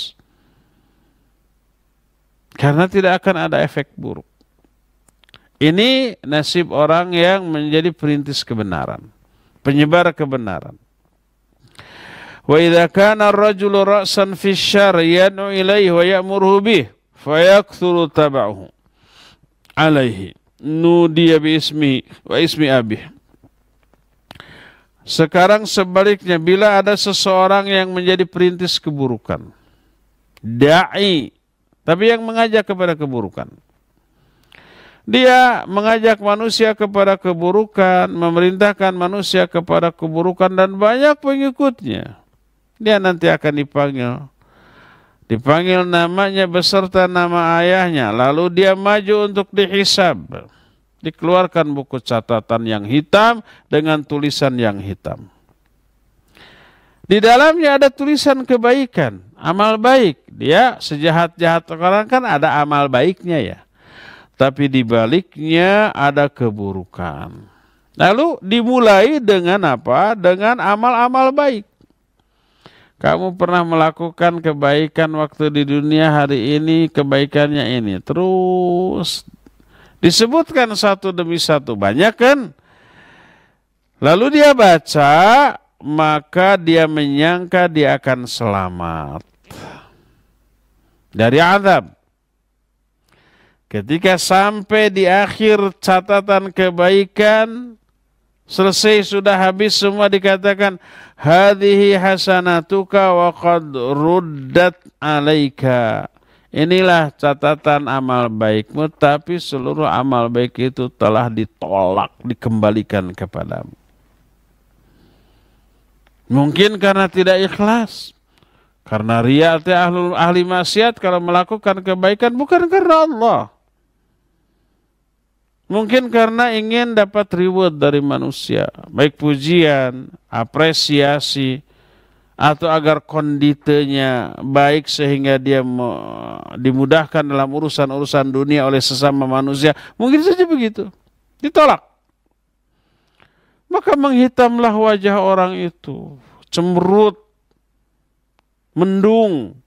Karena tidak akan ada efek buruk. Ini nasib orang yang menjadi perintis kebenaran, penyebar kebenaran. Wa idza kana ar-rajulu ra'san fi syarr yad'u ilaihi wa ya'muruhu bih fayakthuru tab'uhu alaihi nudiya bi ismi wa ismi abih sekarang sebaliknya bila ada seseorang yang menjadi perintis keburukan dai tapi yang mengajak kepada keburukan dia mengajak manusia kepada keburukan, memerintahkan manusia kepada keburukan dan banyak pengikutnya. Dia nanti akan dipanggil. Dipanggil namanya beserta nama ayahnya, lalu dia maju untuk dihisab. Dikeluarkan buku catatan yang hitam dengan tulisan yang hitam. Di dalamnya ada tulisan kebaikan, amal baik. Dia sejahat-jahat orang kan ada amal baiknya ya tapi di baliknya ada keburukan. Lalu dimulai dengan apa? Dengan amal-amal baik. Kamu pernah melakukan kebaikan waktu di dunia hari ini, kebaikannya ini. Terus disebutkan satu demi satu. Banyak kan? Lalu dia baca, maka dia menyangka dia akan selamat dari azab. Ketika sampai di akhir catatan kebaikan, selesai sudah habis semua dikatakan hadhihi hasanatuka wa qad ruddat alaika. Inilah catatan amal baikmu, tapi seluruh amal baik itu telah ditolak, dikembalikan kepadamu. Mungkin karena tidak ikhlas, karena riyati ahli maksiat kalau melakukan kebaikan bukan karena Allah Mungkin karena ingin dapat reward dari manusia, baik pujian, apresiasi, atau agar konditenya baik sehingga dia dimudahkan dalam urusan-urusan dunia oleh sesama manusia. Mungkin saja begitu. Ditolak. Maka menghitamlah wajah orang itu, cemberut, mendung,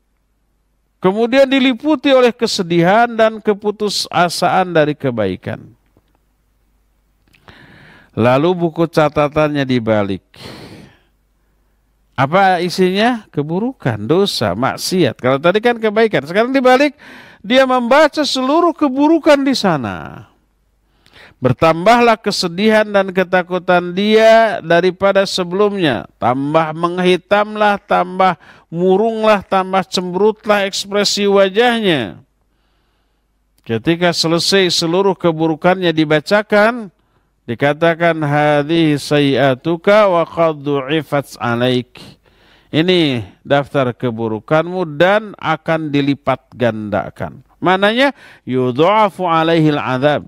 kemudian diliputi oleh kesedihan dan keputusasaan dari kebaikan. Lalu buku catatannya dibalik. Apa isinya? Keburukan, dosa, maksiat. Kalau tadi kan kebaikan, sekarang dibalik dia membaca seluruh keburukan di sana. Bertambahlah kesedihan dan ketakutan dia daripada sebelumnya. Tambah menghitamlah, tambah murunglah, tambah cemberutlah ekspresi wajahnya. Ketika selesai seluruh keburukannya dibacakan, Dikatakan hadhihi sayyatuka wa qad du'ifat alaik. Ini daftar keburukanmu dan akan dilipat gandakan. Mananya yudhafu alaihi azab.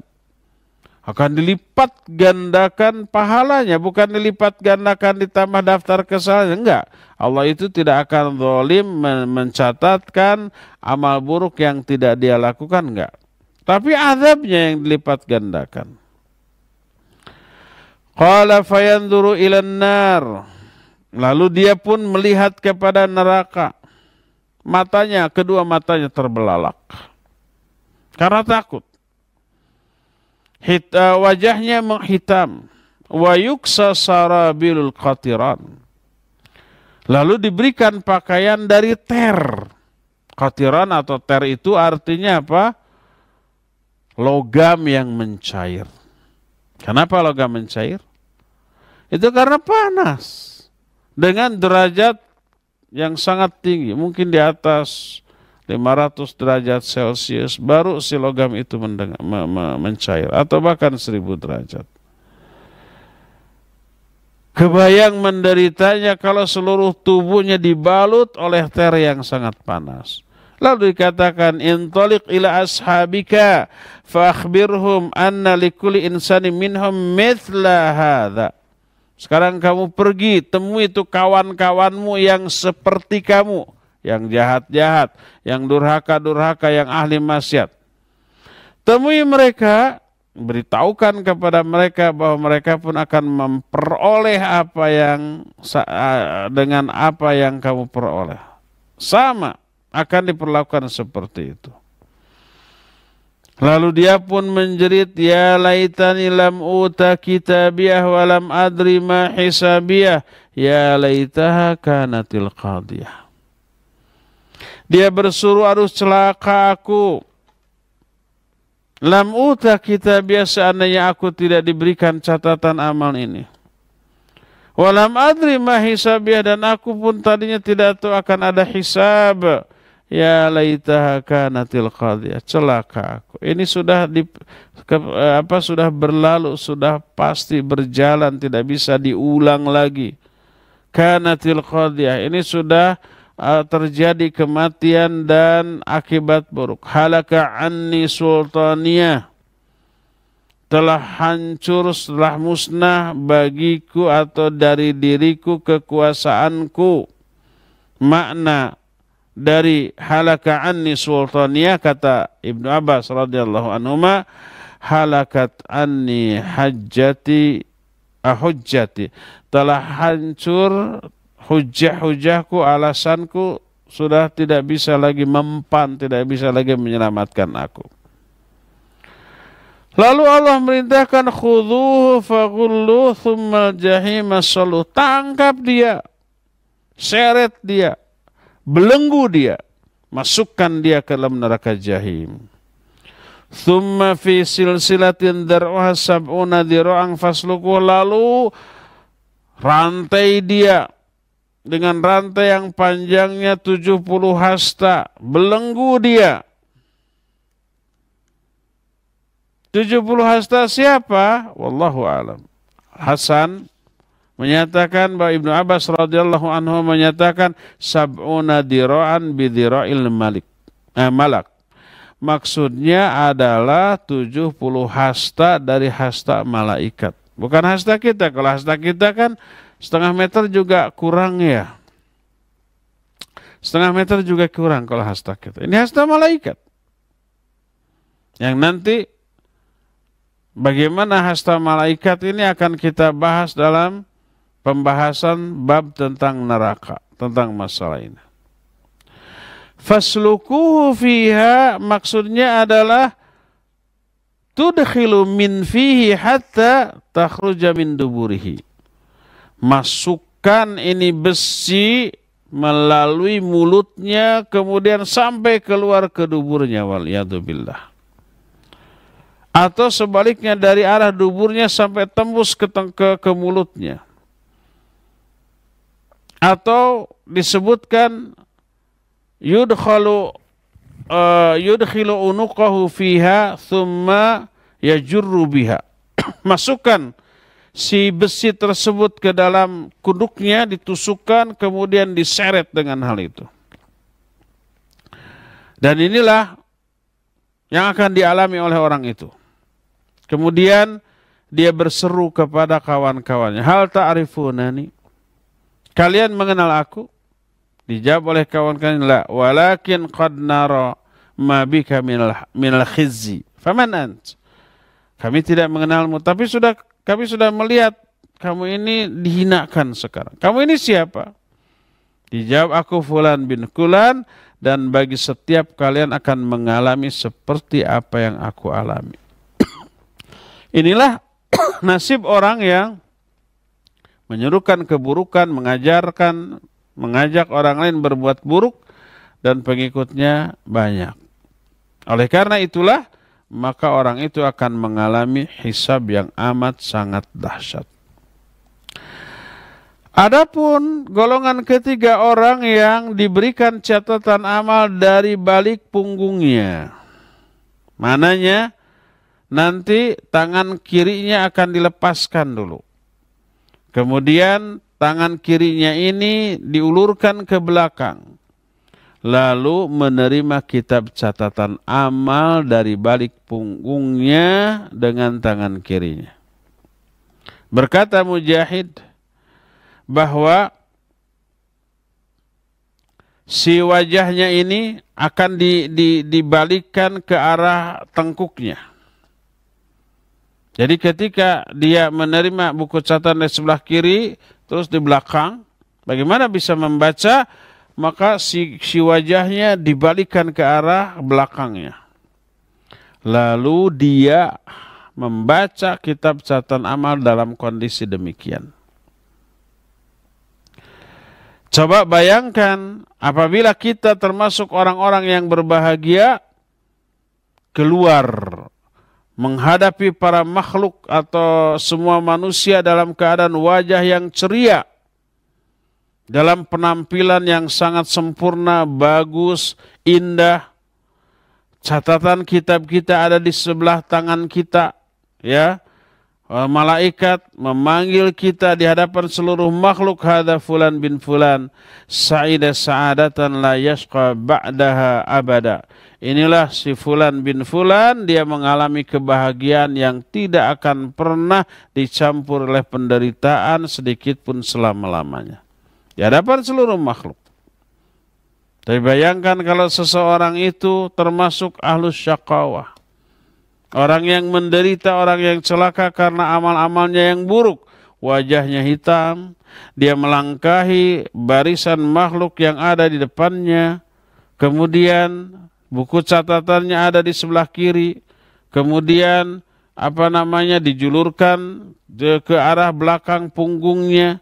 Akan dilipat gandakan pahalanya, bukan dilipat gandakan ditambah daftar kesalahan. Enggak, Allah itu tidak akan zalim mencatatkan amal buruk yang tidak dia lakukan, enggak. Tapi azabnya yang dilipat gandakan. Qala fayanzuru ilan nar. Lalu dia pun melihat kepada neraka. Matanya, kedua matanya terbelalak. Karena takut. Hita, eh, wajahnya menghitam. Wa yuksa sarabilul qatiran. Lalu diberikan pakaian dari ter. Qatiran atau ter itu artinya apa? Logam yang mencair. Kenapa logam mencair? Itu karena panas. Dengan derajat yang sangat tinggi, mungkin di atas 500 derajat Celcius, baru silogam itu mendengar, me, me, mencair, atau bahkan 1000 derajat. Kebayang menderitanya kalau seluruh tubuhnya dibalut oleh ter yang sangat panas. Lalu dikatakan intolik ila ashabika fakhbirhum anna likuli insani minhum mithla hadha. Sekarang kamu pergi, temui itu kawan-kawanmu yang seperti kamu, yang jahat-jahat, yang durhaka-durhaka, yang ahli maksiat. Temui mereka, beritahukan kepada mereka bahwa mereka pun akan memperoleh apa yang dengan apa yang kamu peroleh. Sama akan diperlakukan seperti itu. Lalu dia pun menjerit, Ya laitani lam uta kitabiyah walam adri ma hisabiyah. Ya laitaha kanatil qadiyah. Dia bersuruh arus celaka aku. Lam uta kitabiyah seandainya aku tidak diberikan catatan amal ini. Walam adri ma hisabiyah dan aku pun tadinya tidak tahu akan ada Hisab ya laitaha kanatil qadhiyah celaka aku ini sudah di ke, eh, apa sudah berlalu sudah pasti berjalan tidak bisa diulang lagi kanatil qadhiyah ini sudah uh, terjadi kematian dan akibat buruk halaka anni sultaniyah telah hancur telah musnah bagiku atau dari diriku kekuasaanku makna dari halaka anni sultaniyah kata Ibnu Abbas radhiyallahu anhuma halakat anni hajjati ahujjati telah hancur hujah-hujahku alasanku sudah tidak bisa lagi mempan tidak bisa lagi menyelamatkan aku Lalu Allah merintahkan khuduhu faghullu thumma jahima salu tangkap dia seret dia belenggu dia, masukkan dia ke dalam neraka jahim. Thumma fi silsilatin dar'uha sab'una dira'an fasluku lalu rantai dia dengan rantai yang panjangnya 70 hasta, belenggu dia. 70 hasta siapa? Wallahu alam. Hasan menyatakan bahwa Ibnu Abbas radhiyallahu anhu menyatakan sab'una diro'an bidiro'il malik eh, malak maksudnya adalah 70 hasta dari hasta malaikat bukan hasta kita kalau hasta kita kan setengah meter juga kurang ya setengah meter juga kurang kalau hasta kita ini hasta malaikat yang nanti Bagaimana hasta malaikat ini akan kita bahas dalam pembahasan bab tentang neraka, tentang masalah ini. Fasluku fiha maksudnya adalah tudkhilu min fihi hatta takhruja min duburihi. Masukkan ini besi melalui mulutnya kemudian sampai keluar ke duburnya wal waliyadzubillah. Atau sebaliknya dari arah duburnya sampai tembus ke, ke, ke mulutnya atau disebutkan yudkhalu uh, yudkhilu unuqahu fiha thumma yajurru biha masukkan si besi tersebut ke dalam kuduknya ditusukkan kemudian diseret dengan hal itu dan inilah yang akan dialami oleh orang itu kemudian dia berseru kepada kawan-kawannya hal nih Kalian mengenal aku? Dijawab oleh kawan kalian, la walakin qad nara ma bika minal khizzi. Faman ant? Kami tidak mengenalmu, tapi sudah kami sudah melihat kamu ini dihinakan sekarang. Kamu ini siapa? Dijawab aku fulan bin kulan dan bagi setiap kalian akan mengalami seperti apa yang aku alami. Inilah nasib orang yang menyuruhkan keburukan, mengajarkan, mengajak orang lain berbuat buruk dan pengikutnya banyak. Oleh karena itulah maka orang itu akan mengalami hisab yang amat sangat dahsyat. Adapun golongan ketiga orang yang diberikan catatan amal dari balik punggungnya. Mananya nanti tangan kirinya akan dilepaskan dulu. Kemudian tangan kirinya ini diulurkan ke belakang. Lalu menerima kitab catatan amal dari balik punggungnya dengan tangan kirinya. Berkata Mujahid bahwa si wajahnya ini akan di, di, dibalikkan ke arah tengkuknya. Jadi ketika dia menerima buku catatan dari sebelah kiri, terus di belakang, bagaimana bisa membaca? Maka si, si wajahnya dibalikan ke arah belakangnya. Lalu dia membaca kitab catatan amal dalam kondisi demikian. Coba bayangkan apabila kita termasuk orang-orang yang berbahagia keluar menghadapi para makhluk atau semua manusia dalam keadaan wajah yang ceria, dalam penampilan yang sangat sempurna, bagus, indah. Catatan kitab kita ada di sebelah tangan kita, ya. Eh, malaikat memanggil kita di hadapan seluruh makhluk hada fulan bin fulan sa'ida sa'adatan la yashqa ba'daha abada inilah si Fulan bin Fulan, dia mengalami kebahagiaan yang tidak akan pernah dicampur oleh penderitaan sedikit pun selama-lamanya. Di hadapan seluruh makhluk. Tapi bayangkan kalau seseorang itu termasuk ahlus syakawah. Orang yang menderita, orang yang celaka karena amal-amalnya yang buruk. Wajahnya hitam, dia melangkahi barisan makhluk yang ada di depannya. Kemudian buku catatannya ada di sebelah kiri, kemudian apa namanya dijulurkan ke arah belakang punggungnya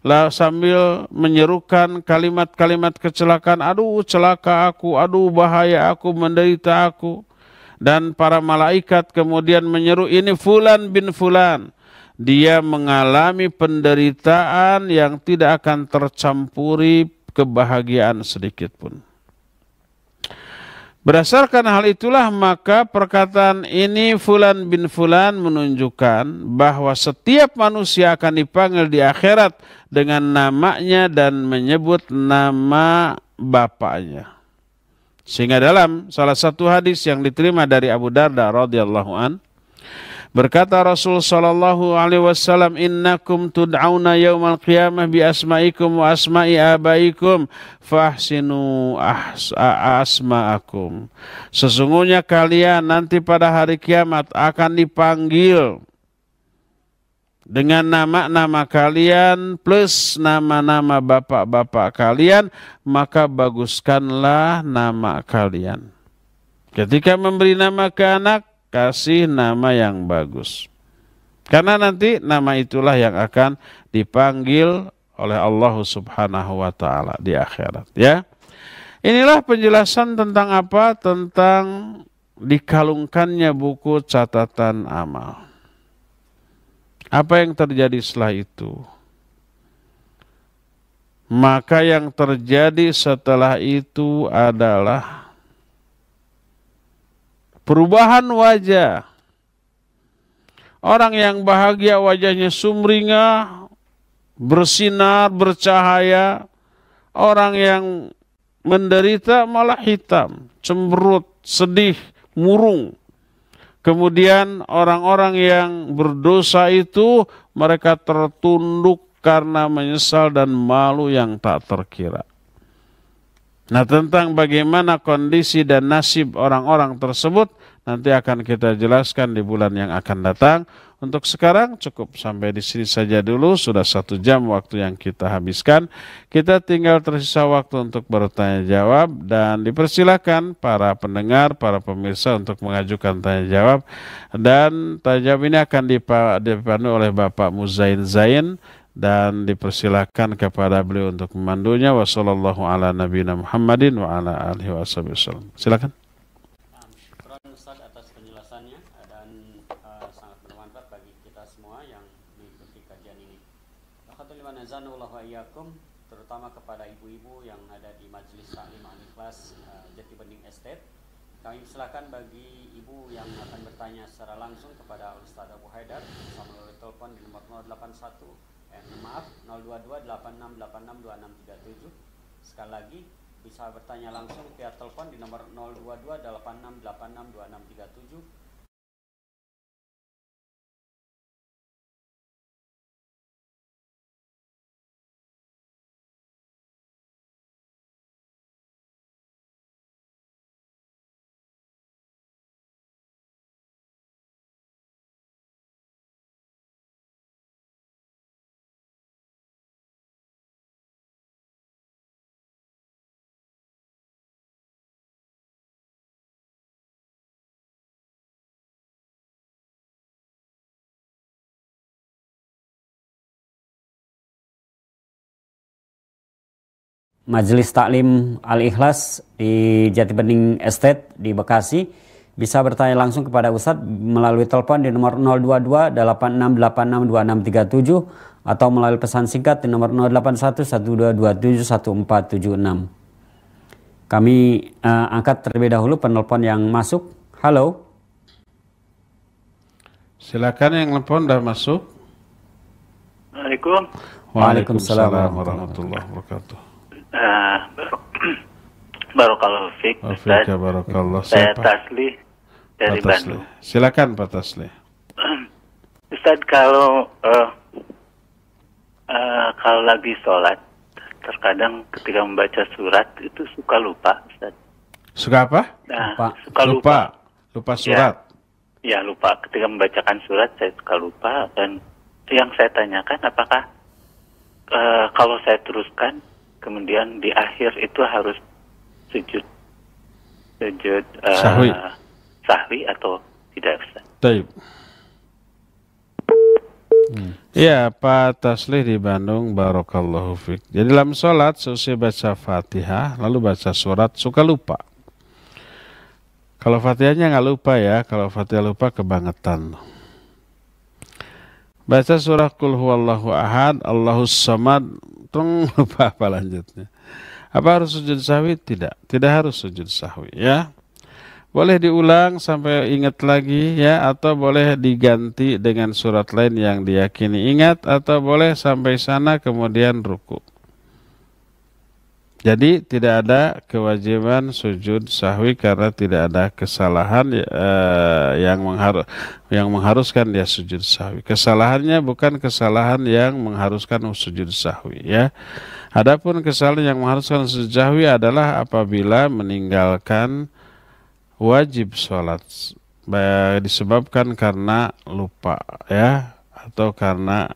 lah sambil menyerukan kalimat-kalimat kecelakaan aduh celaka aku aduh bahaya aku menderita aku dan para malaikat kemudian menyeru ini fulan bin fulan dia mengalami penderitaan yang tidak akan tercampuri kebahagiaan sedikit pun Berdasarkan hal itulah maka perkataan ini Fulan bin Fulan menunjukkan bahwa setiap manusia akan dipanggil di akhirat dengan namanya dan menyebut nama bapaknya. Sehingga dalam salah satu hadis yang diterima dari Abu Darda radhiyallahu an Berkata Rasul sallallahu alaihi wasallam, "Innakum tud'auna yaumal qiyamah bi asma'ikum wa asma'i abaikum fahsinu ahs asma'akum." Sesungguhnya kalian nanti pada hari kiamat akan dipanggil dengan nama-nama kalian plus nama-nama bapak-bapak kalian, maka baguskanlah nama kalian. Ketika memberi nama ke anak, kasih nama yang bagus. Karena nanti nama itulah yang akan dipanggil oleh Allah Subhanahu wa taala di akhirat, ya. Inilah penjelasan tentang apa? Tentang dikalungkannya buku catatan amal. Apa yang terjadi setelah itu? Maka yang terjadi setelah itu adalah perubahan wajah. Orang yang bahagia wajahnya sumringah, bersinar, bercahaya. Orang yang menderita malah hitam, cemberut, sedih, murung. Kemudian orang-orang yang berdosa itu mereka tertunduk karena menyesal dan malu yang tak terkira. Nah tentang bagaimana kondisi dan nasib orang-orang tersebut nanti akan kita jelaskan di bulan yang akan datang. Untuk sekarang cukup sampai di sini saja dulu. Sudah satu jam waktu yang kita habiskan. Kita tinggal tersisa waktu untuk bertanya jawab dan dipersilakan para pendengar, para pemirsa untuk mengajukan tanya jawab dan tanya jawab ini akan dipandu oleh Bapak Muzain Zain dan dipersilahkan kepada beliau untuk memandunya. Wassalamualaikum ala wabarakatuh. Silakan. 0228686267. Sekali lagi bisa bertanya langsung via telepon di nomor 0228686267 Majelis Taklim Al-Ikhlas di Jati Bening Estate di Bekasi bisa bertanya langsung kepada Ustadz melalui telepon di nomor 022 86862637 atau melalui pesan singkat di nomor 08112271476. Kami uh, angkat terlebih dahulu penelpon yang masuk. Halo. Silakan yang telepon dah masuk. Assalamualaikum. Waalaikumsalam warahmatullahi wabarakatuh baru eh, Barokallahu fiq. Afika Saya ya, Tasli dari Bandung. Silakan Pak Tasli. Ustaz kalau uh, uh, kalau lagi sholat terkadang ketika membaca surat itu suka lupa Ustaz. Suka apa? Nah, lupa. Suka lupa. lupa. Lupa ya. surat. Ya, ya lupa. Ketika membacakan surat saya suka lupa dan yang saya tanyakan apakah uh, kalau saya teruskan kemudian di akhir itu harus sujud sujud uh, sahwi. sahwi atau tidak Ustaz. Taib. Hmm. Ya Pak Taslih di Bandung Barokallahu Fik Jadi dalam sholat selesai baca fatihah lalu baca surat suka lupa Kalau fatihahnya nggak lupa ya Kalau fatihah lupa kebangetan Baca surah Kul huwallahu ahad Allahus samad tong lupa apa lanjutnya. Apa harus sujud sahwi? Tidak, tidak harus sujud sahwi ya. Boleh diulang sampai ingat lagi ya atau boleh diganti dengan surat lain yang diyakini ingat atau boleh sampai sana kemudian ruku. Jadi tidak ada kewajiban sujud sahwi karena tidak ada kesalahan uh, yang mengharu yang mengharuskan dia sujud sahwi. Kesalahannya bukan kesalahan yang mengharuskan sujud sahwi ya. Adapun kesalahan yang mengharuskan sujud sahwi adalah apabila meninggalkan wajib sholat eh, disebabkan karena lupa ya atau karena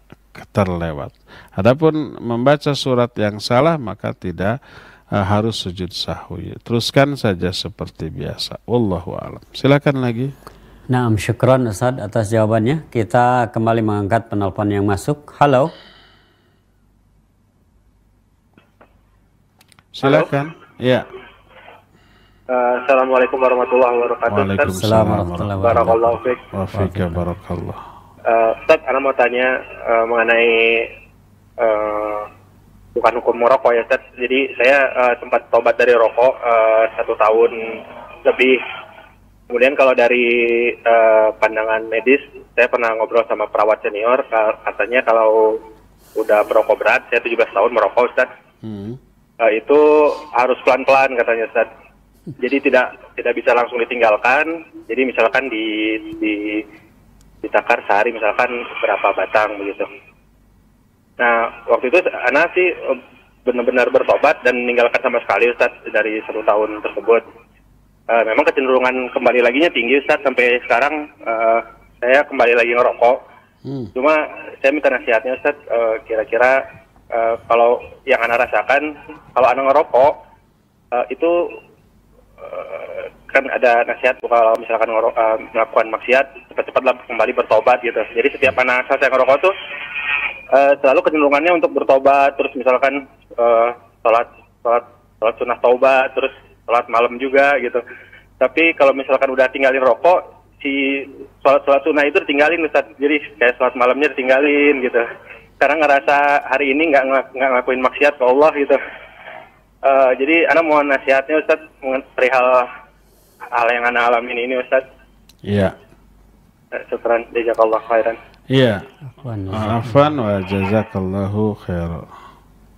terlewat. Adapun membaca surat yang salah maka tidak uh, harus sujud sahwi. Teruskan saja seperti biasa. Wallahu alam. Silakan lagi. Nah, syukran Ustaz atas jawabannya. Kita kembali mengangkat penelpon yang masuk. Halo. Silakan. Halo. Ya. Eh, Assalamualaikum warahmatullahi wabarakatuh. Waalaikumsalam warahmatullahi wabarakatuh. Barakallahu fiik. Wa fiik ya barakallahu. Uh, Ustaz, Ana mau tanya uh, mengenai uh, bukan hukum merokok ya Ustaz. Jadi saya uh, sempat tobat dari rokok uh, satu tahun lebih. Kemudian kalau dari uh, pandangan medis, saya pernah ngobrol sama perawat senior, katanya kalau udah merokok berat, saya 17 tahun merokok Ustaz. Hmm. Uh, itu harus pelan-pelan katanya Ustaz. Jadi tidak tidak bisa langsung ditinggalkan. Jadi misalkan di di ditakar sehari misalkan berapa batang begitu. Nah waktu itu Ana sih eh, benar-benar bertobat dan meninggalkan sama sekali Ustadz dari satu tahun tersebut. Uh, memang kecenderungan kembali nya tinggi Ustadz sampai sekarang uh, saya kembali lagi ngerokok. Hmm. Cuma saya minta nasihatnya Ustadz kira-kira uh, kalau yang anak rasakan kalau anak ngerokok uh, itu kan ada nasihat kalau misalkan ngoro, uh, melakukan maksiat cepat-cepatlah kembali bertobat gitu. Jadi setiap anak saya ngerokok tuh uh, selalu kecenderungannya untuk bertobat terus misalkan uh, sholat sholat sholat sunnah taubat terus sholat malam juga gitu. Tapi kalau misalkan udah tinggalin rokok si sholat sholat sunnah itu ditinggalin Ustaz. Jadi kayak sholat malamnya ditinggalin gitu. Karena ngerasa hari ini nggak ngelakuin maksiat ke Allah gitu uh, jadi anak mohon nasihatnya Ustaz perihal hal yang anak alami ini Ustaz. Iya. Eh, syukran jazakallahu khairan. Iya. Yeah. Afwan wa jazakallahu khairan.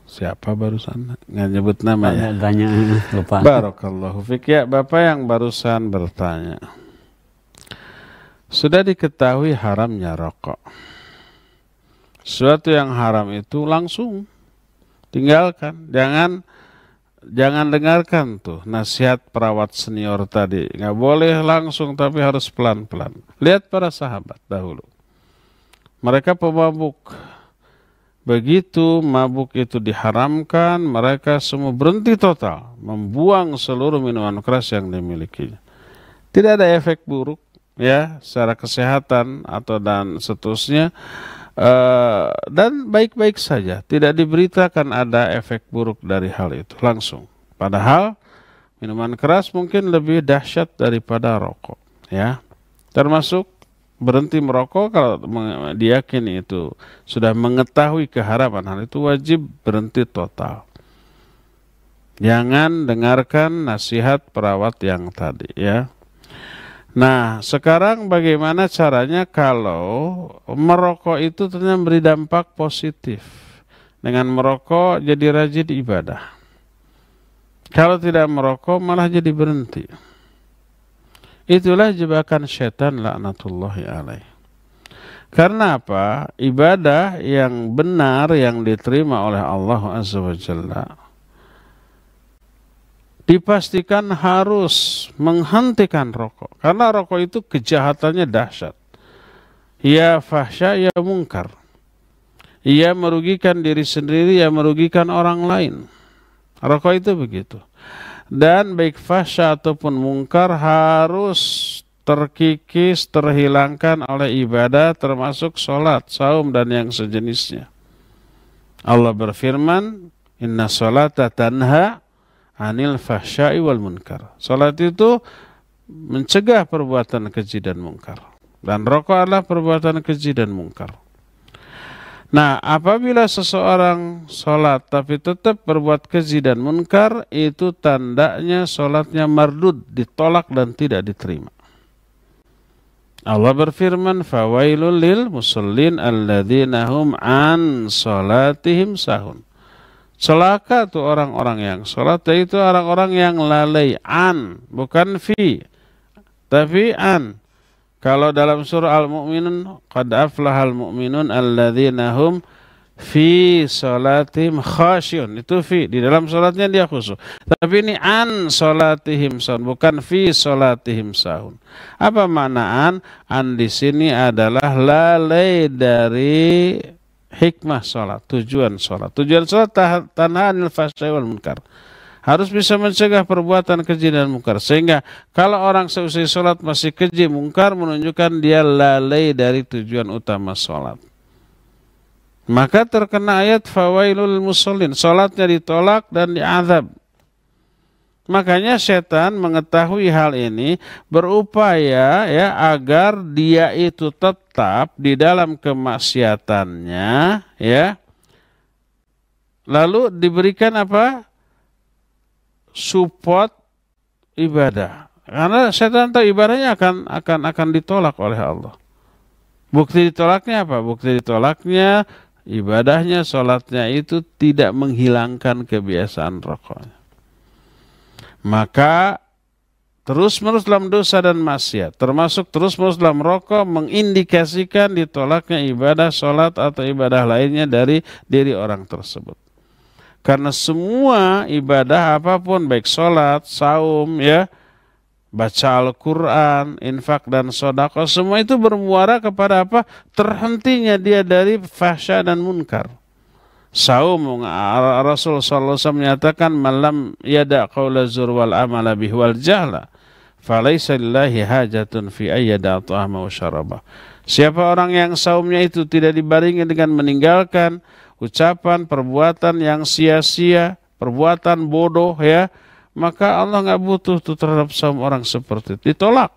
Siapa barusan? Nggak nyebut nama ya? Banyak, lupa. Barakallahu fiqh. Ya, Bapak yang barusan bertanya. Sudah diketahui haramnya rokok. Suatu yang haram itu langsung tinggalkan. Jangan jangan dengarkan tuh nasihat perawat senior tadi. Nggak boleh langsung tapi harus pelan-pelan. Lihat para sahabat dahulu. Mereka pemabuk. Begitu mabuk itu diharamkan, mereka semua berhenti total, membuang seluruh minuman keras yang dimilikinya. Tidak ada efek buruk ya secara kesehatan atau dan seterusnya Eh, dan baik-baik saja. Tidak diberitakan ada efek buruk dari hal itu langsung. Padahal minuman keras mungkin lebih dahsyat daripada rokok, ya. Termasuk berhenti merokok kalau diyakini itu sudah mengetahui keharapan hal itu wajib berhenti total. Jangan dengarkan nasihat perawat yang tadi ya. Nah, sekarang bagaimana caranya kalau merokok itu ternyata beri dampak positif. Dengan merokok jadi rajin ibadah. Kalau tidak merokok malah jadi berhenti. Itulah jebakan syaitan laknatullahi alaih. Karena apa? Ibadah yang benar yang diterima oleh Allah Azza wa Jalla dipastikan harus menghentikan rokok karena rokok itu kejahatannya dahsyat ya fahsya ya mungkar ia ya merugikan diri sendiri ia ya merugikan orang lain rokok itu begitu dan baik fahsya ataupun mungkar harus terkikis, terhilangkan oleh ibadah termasuk sholat, saum dan yang sejenisnya. Allah berfirman, Inna sholata tanha anil fahsyai wal munkar. Salat itu mencegah perbuatan keji dan munkar. Dan rokok adalah perbuatan keji dan munkar. Nah, apabila seseorang sholat tapi tetap berbuat keji dan munkar, itu tandanya sholatnya mardud, ditolak dan tidak diterima. Allah berfirman, Fawailul lil musallin alladzina hum an sholatihim sahun. Celaka tuh orang-orang yang sholat yaitu orang-orang yang lalai an bukan fi tapi an. Kalau dalam surah Al-Mu'minun qad Al mu'minun alladhinahum fi sholatim khasyun itu fi di dalam sholatnya dia khusyuk tapi ini an sholatihim sahun bukan fi sholatihim sahun apa makna an an di sini adalah lalai dari hikmah sholat, tujuan sholat. Tujuan sholat tanhanil fasai wal munkar. Harus bisa mencegah perbuatan keji dan mungkar. Sehingga kalau orang seusai sholat masih keji mungkar menunjukkan dia lalai dari tujuan utama sholat. Maka terkena ayat fawailul musallin. Sholatnya ditolak dan diazab. Makanya setan mengetahui hal ini berupaya ya agar dia itu tetap di dalam kemaksiatannya ya. Lalu diberikan apa? support ibadah. Karena setan tahu ibadahnya akan akan akan ditolak oleh Allah. Bukti ditolaknya apa? Bukti ditolaknya ibadahnya, sholatnya itu tidak menghilangkan kebiasaan rokoknya maka terus-menerus dalam dosa dan maksiat, termasuk terus-menerus dalam rokok, mengindikasikan ditolaknya ibadah sholat atau ibadah lainnya dari diri orang tersebut. Karena semua ibadah apapun, baik sholat, saum, ya, baca Al-Quran, infak dan sodako, semua itu bermuara kepada apa? Terhentinya dia dari fahsya dan munkar saum Rasul sallallahu menyatakan malam yada qaula zur wal amala bih wal jahla falaisa lillahi hajatun fi ayyada ta'ama wa syaraba siapa orang yang saumnya itu tidak dibaringi dengan meninggalkan ucapan perbuatan yang sia-sia perbuatan bodoh ya maka Allah nggak butuh tuh terhadap saum orang seperti itu ditolak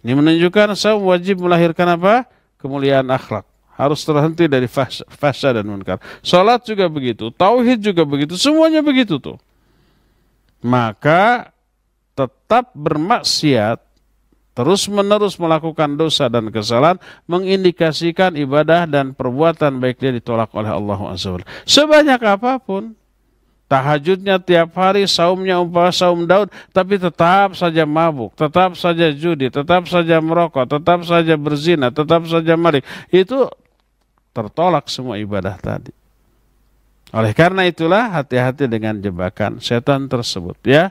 ini menunjukkan saum wajib melahirkan apa kemuliaan akhlak harus terhenti dari fasa dan munkar. Salat juga begitu, tauhid juga begitu, semuanya begitu tuh. Maka tetap bermaksiat, terus-menerus melakukan dosa dan kesalahan mengindikasikan ibadah dan perbuatan baik dia ditolak oleh Allah Azza Sebanyak apapun tahajudnya tiap hari, saumnya umpama saum Daud, tapi tetap saja mabuk, tetap saja judi, tetap saja merokok, tetap saja berzina, tetap saja maling. Itu tertolak semua ibadah tadi. Oleh karena itulah hati-hati dengan jebakan setan tersebut ya.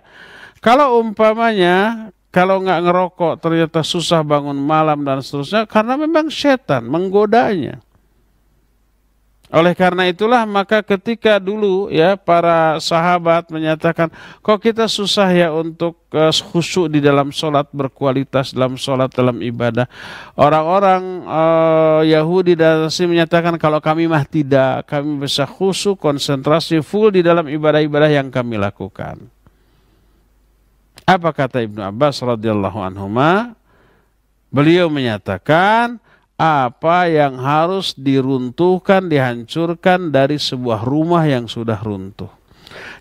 Kalau umpamanya kalau nggak ngerokok ternyata susah bangun malam dan seterusnya karena memang setan menggodanya. Oleh karena itulah maka ketika dulu ya para sahabat menyatakan kok kita susah ya untuk eh, khusyuk di dalam sholat berkualitas dalam sholat dalam ibadah. Orang-orang uh, Yahudi dan Nasrani menyatakan kalau kami mah tidak kami bisa khusyuk konsentrasi full di dalam ibadah-ibadah yang kami lakukan. Apa kata Ibnu Abbas radhiyallahu anhuma? Beliau menyatakan apa yang harus diruntuhkan, dihancurkan dari sebuah rumah yang sudah runtuh.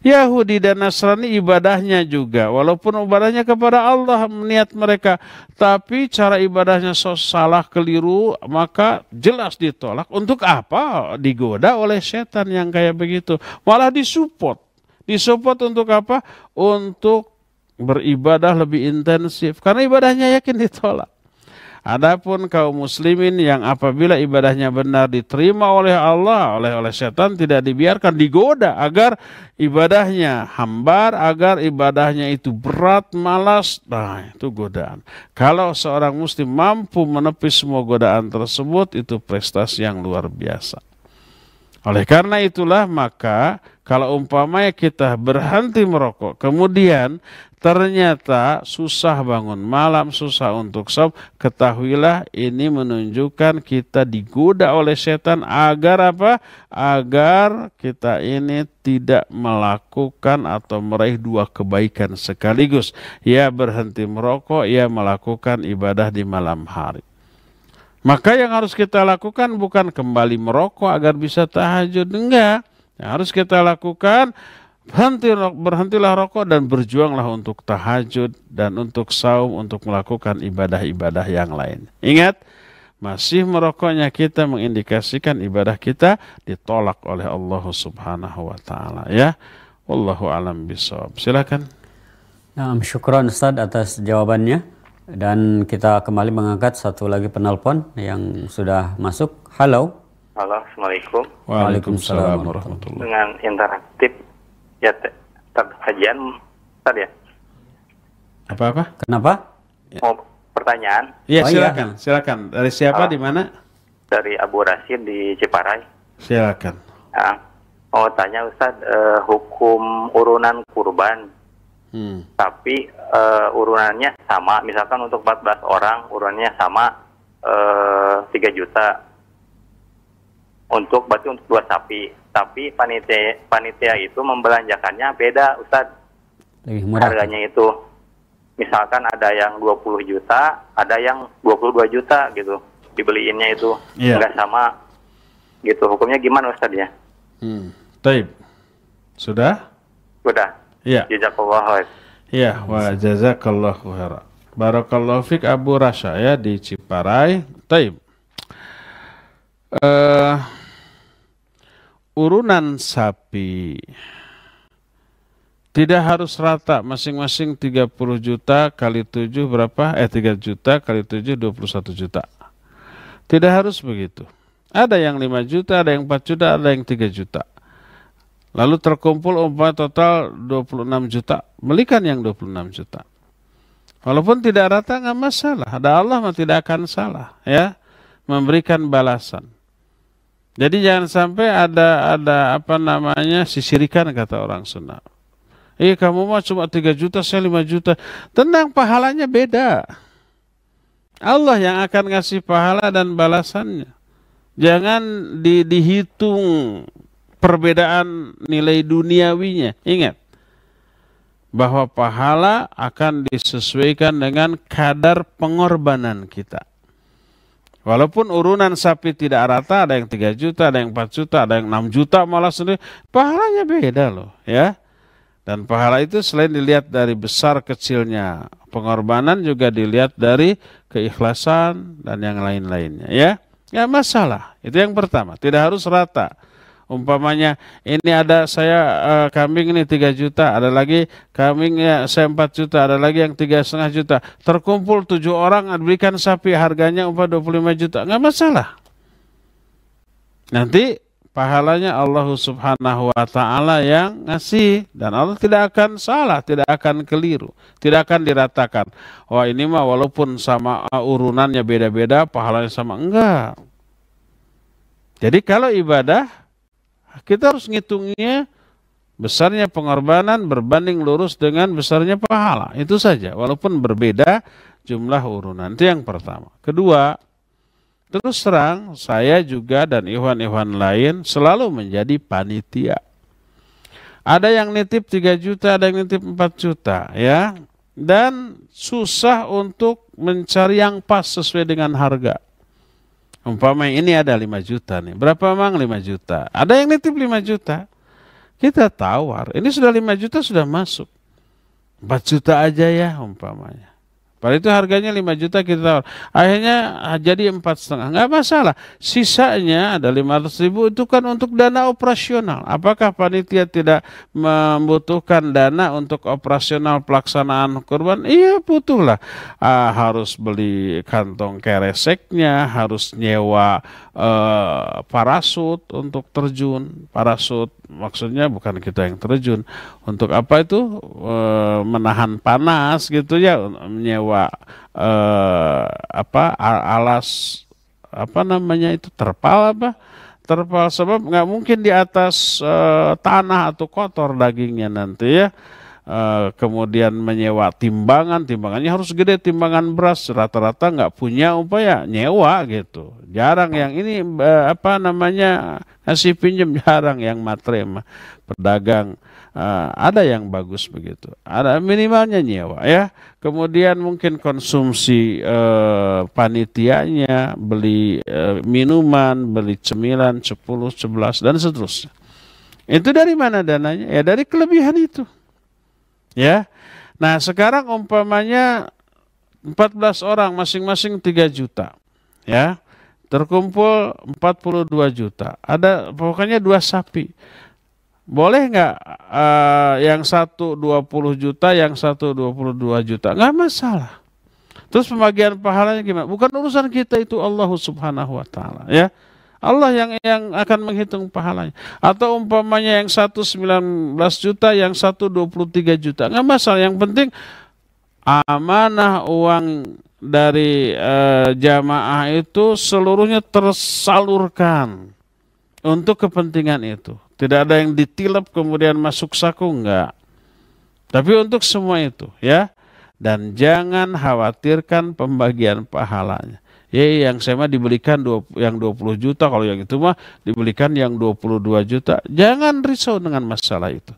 Yahudi dan Nasrani ibadahnya juga, walaupun ibadahnya kepada Allah niat mereka, tapi cara ibadahnya salah keliru, maka jelas ditolak. Untuk apa digoda oleh setan yang kayak begitu? Malah disupport. Disupport untuk apa? Untuk beribadah lebih intensif. Karena ibadahnya yakin ditolak. Adapun kaum muslimin yang apabila ibadahnya benar diterima oleh Allah, oleh oleh setan tidak dibiarkan digoda agar ibadahnya hambar, agar ibadahnya itu berat, malas. Nah, itu godaan. Kalau seorang muslim mampu menepis semua godaan tersebut, itu prestasi yang luar biasa. Oleh karena itulah maka kalau umpamanya kita berhenti merokok, kemudian ternyata susah bangun malam, susah untuk sob, ketahuilah ini menunjukkan kita digoda oleh setan agar apa? Agar kita ini tidak melakukan atau meraih dua kebaikan sekaligus. Ya berhenti merokok, ya melakukan ibadah di malam hari. Maka yang harus kita lakukan bukan kembali merokok agar bisa tahajud, enggak yang harus kita lakukan berhenti berhentilah rokok dan berjuanglah untuk tahajud dan untuk saum untuk melakukan ibadah-ibadah yang lain. Ingat, masih merokoknya kita mengindikasikan ibadah kita ditolak oleh Allah Subhanahu wa taala ya. Wallahu alam bisawab. Silakan. Nah, syukran Ustaz atas jawabannya dan kita kembali mengangkat satu lagi penelpon yang sudah masuk. Halo. Halo, Assalamualaikum. Waalaikumsalam warahmatullahi Dengan interaktif, ya terkajian. tar ya. Apa-apa? Kenapa? Ya. Mau pertanyaan? Iya, oh, iya, silakan. Iya. Silakan. Dari siapa, ah. di mana? Dari Abu Rasid di Ciparai. Silakan. Nah, mau tanya Ustaz, eh, hukum urunan kurban Hmm. Tapi uh, urunannya sama, misalkan untuk 14 orang urunannya sama eh, tiga 3 juta untuk berarti untuk dua sapi. Tapi panitia panitia itu membelanjakannya beda, Ustadz. Harganya itu misalkan ada yang dua puluh juta, ada yang dua puluh dua juta gitu dibeliinnya itu yeah. nggak sama gitu. Hukumnya gimana Ustadz ya? Hmm. Taib. Sudah? Sudah. Iya. Yeah. Jazakallah Iya, wa jazakallahu khaira. Barakallahu fik Abu Rasha ya di Ciparai. Taib. Eh uh, urunan sapi. Tidak harus rata, masing-masing 30 juta kali 7 berapa? Eh 3 juta kali 7 21 juta. Tidak harus begitu. Ada yang 5 juta, ada yang 4 juta, ada yang 3 juta. Lalu terkumpul umpah total 26 juta. Belikan yang 26 juta. Walaupun tidak rata nggak masalah. Ada Allah mah tidak akan salah ya memberikan balasan. Jadi jangan sampai ada ada apa namanya sisirikan kata orang sunnah. Iya kamu mah cuma 3 juta, saya 5 juta. Tenang pahalanya beda. Allah yang akan ngasih pahala dan balasannya. Jangan di, dihitung perbedaan nilai duniawinya. Ingat bahwa pahala akan disesuaikan dengan kadar pengorbanan kita. Walaupun urunan sapi tidak rata, ada yang 3 juta, ada yang 4 juta, ada yang 6 juta malah sendiri, pahalanya beda loh ya. Dan pahala itu selain dilihat dari besar kecilnya, pengorbanan juga dilihat dari keikhlasan dan yang lain-lainnya ya. Ya masalah, itu yang pertama, tidak harus rata umpamanya ini ada saya uh, kambing ini 3 juta ada lagi kambingnya saya 4 juta ada lagi yang tiga setengah juta terkumpul tujuh orang berikan sapi harganya umpah 25 juta nggak masalah nanti pahalanya Allah Subhanahu wa taala yang ngasih dan Allah tidak akan salah, tidak akan keliru, tidak akan diratakan. Wah, ini mah walaupun sama eh, urunannya beda-beda, pahalanya sama enggak. Jadi kalau ibadah kita harus ngitungnya besarnya pengorbanan berbanding lurus dengan besarnya pahala. Itu saja, walaupun berbeda jumlah urunan. Itu yang pertama. Kedua, terus terang saya juga dan Iwan-Iwan lain selalu menjadi panitia. Ada yang nitip 3 juta, ada yang nitip 4 juta ya. Dan susah untuk mencari yang pas sesuai dengan harga. Umpama ini ada lima juta nih. Berapa mang lima juta? Ada yang nitip lima juta. Kita tawar. Ini sudah lima juta sudah masuk. empat juta aja ya umpamanya. Padahal itu harganya 5 juta kita tawar. Akhirnya ah, jadi empat setengah. Nggak masalah. Sisanya ada lima ratus ribu itu kan untuk dana operasional. Apakah panitia tidak membutuhkan dana untuk operasional pelaksanaan kurban? Iya butuh lah. Uh, harus beli kantong kereseknya, harus nyewa uh, parasut untuk terjun, parasut maksudnya bukan kita yang terjun untuk apa itu e, menahan panas gitu ya menyewa e, apa alas apa namanya itu terpal apa terpal sebab nggak mungkin di atas e, tanah atau kotor dagingnya nanti ya Eh, kemudian menyewa timbangan, timbangannya harus gede, timbangan beras rata-rata nggak punya upaya nyewa gitu. Jarang yang ini eh, apa namanya kasih pinjam jarang yang matrema pedagang eh, ada yang bagus begitu. Ada minimalnya nyewa ya. Kemudian mungkin konsumsi panitianya beli minuman, beli cemilan 10, 11 dan seterusnya. Itu dari mana dananya? Ya dari kelebihan itu. Ya. Nah, sekarang umpamanya 14 orang masing-masing 3 juta. Ya. Terkumpul 42 juta. Ada pokoknya dua sapi. Boleh nggak uh, yang satu 20 juta, yang satu 22 juta? Nggak masalah. Terus pembagian pahalanya gimana? Bukan urusan kita itu Allah Subhanahu wa taala, ya. Allah yang yang akan menghitung pahalanya. Atau umpamanya yang satu sembilan belas juta, yang satu dua puluh tiga juta. Nggak masalah, yang penting amanah uang dari e, jamaah itu seluruhnya tersalurkan untuk kepentingan itu. Tidak ada yang ditilap kemudian masuk saku, enggak. Tapi untuk semua itu, ya. Dan jangan khawatirkan pembagian pahalanya ya yang saya mah dibelikan dua, yang 20 juta, kalau yang itu mah dibelikan yang 22 juta. Jangan risau dengan masalah itu.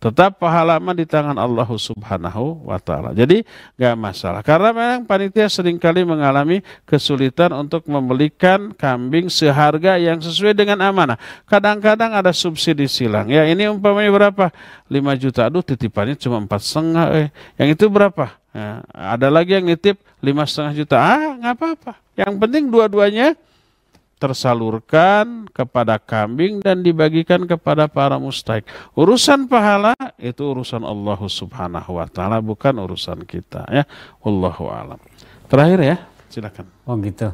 Tetap pahalaman di tangan Allah subhanahu wa ta'ala. Jadi nggak masalah. Karena memang panitia seringkali mengalami kesulitan untuk membelikan kambing seharga yang sesuai dengan amanah. Kadang-kadang ada subsidi silang. Ya ini umpamanya berapa? 5 juta. Aduh titipannya cuma empat setengah. Eh. Yang itu berapa? Nah, ada lagi yang nitip lima setengah juta, ah nggak apa-apa. Yang penting dua-duanya tersalurkan kepada kambing dan dibagikan kepada para mustaik. Urusan pahala itu urusan Allah Subhanahu wa taala bukan urusan kita ya. Wallahu alam. Terakhir ya, silakan. Oh gitu.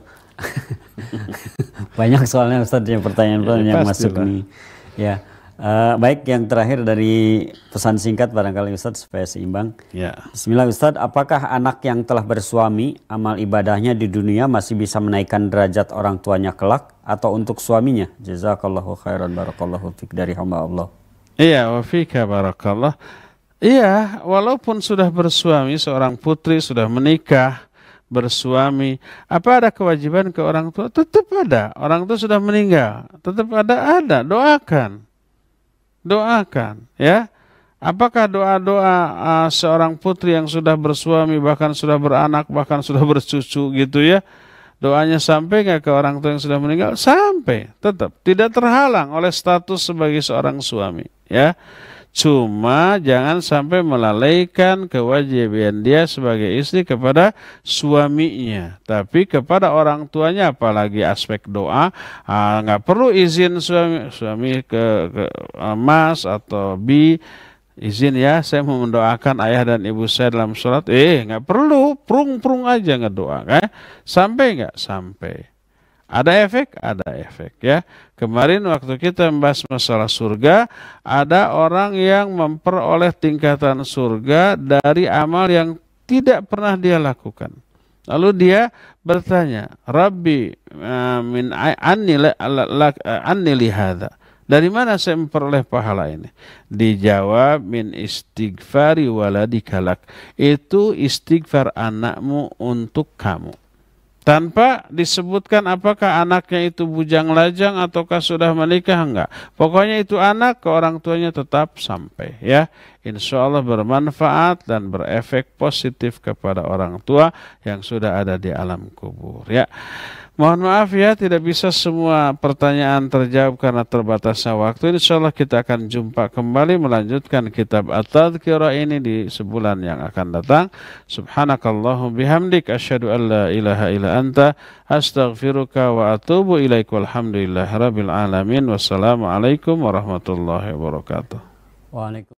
Banyak soalnya Ustaz yang pertanyaan-pertanyaan ya, yang iya, masuk lah. nih. Ya. Uh, baik, yang terakhir dari pesan singkat barangkali Ustadz supaya seimbang. Ya. Bismillah Ustadz, apakah anak yang telah bersuami, amal ibadahnya di dunia masih bisa menaikkan derajat orang tuanya kelak atau untuk suaminya? Jazakallahu khairan barakallahu fiqh dari hamba Allah. Iya, wafika barakallah. Iya, walaupun sudah bersuami, seorang putri sudah menikah, bersuami, apa ada kewajiban ke orang tua? Tetap ada. Orang tua sudah meninggal, tetap ada ada. Doakan doakan ya. Apakah doa-doa uh, seorang putri yang sudah bersuami bahkan sudah beranak bahkan sudah bercucu gitu ya? Doanya sampai nggak ke orang tua yang sudah meninggal? Sampai, tetap tidak terhalang oleh status sebagai seorang suami ya. Cuma jangan sampai melalaikan kewajiban dia sebagai istri kepada suaminya. Tapi kepada orang tuanya apalagi aspek doa ah, nggak perlu izin suami suami ke, ke eh, mas atau bi izin ya saya mau mendoakan ayah dan ibu saya dalam sholat eh nggak perlu prung prung aja ngedoa kan sampai nggak sampai ada efek? Ada efek ya. Kemarin waktu kita membahas masalah surga, ada orang yang memperoleh tingkatan surga dari amal yang tidak pernah dia lakukan. Lalu dia bertanya, Rabbi eh, min anni, Dari mana saya memperoleh pahala ini? Dijawab min istighfari waladikalak. Itu istighfar anakmu untuk kamu tanpa disebutkan apakah anaknya itu bujang lajang ataukah sudah menikah enggak. Pokoknya itu anak ke orang tuanya tetap sampai ya. Insya Allah bermanfaat dan berefek positif kepada orang tua yang sudah ada di alam kubur ya. Mohon maaf ya, tidak bisa semua pertanyaan terjawab karena terbatasnya waktu. Insya Allah kita akan jumpa kembali melanjutkan kitab at tadkira ini di sebulan yang akan datang. Subhanakallahum bihamdik. Asyadu an la ilaha ila anta. Astaghfiruka wa atubu ilaik. Walhamdulillah rabbil alamin. Wassalamualaikum warahmatullahi wabarakatuh. Waalaikumsalam.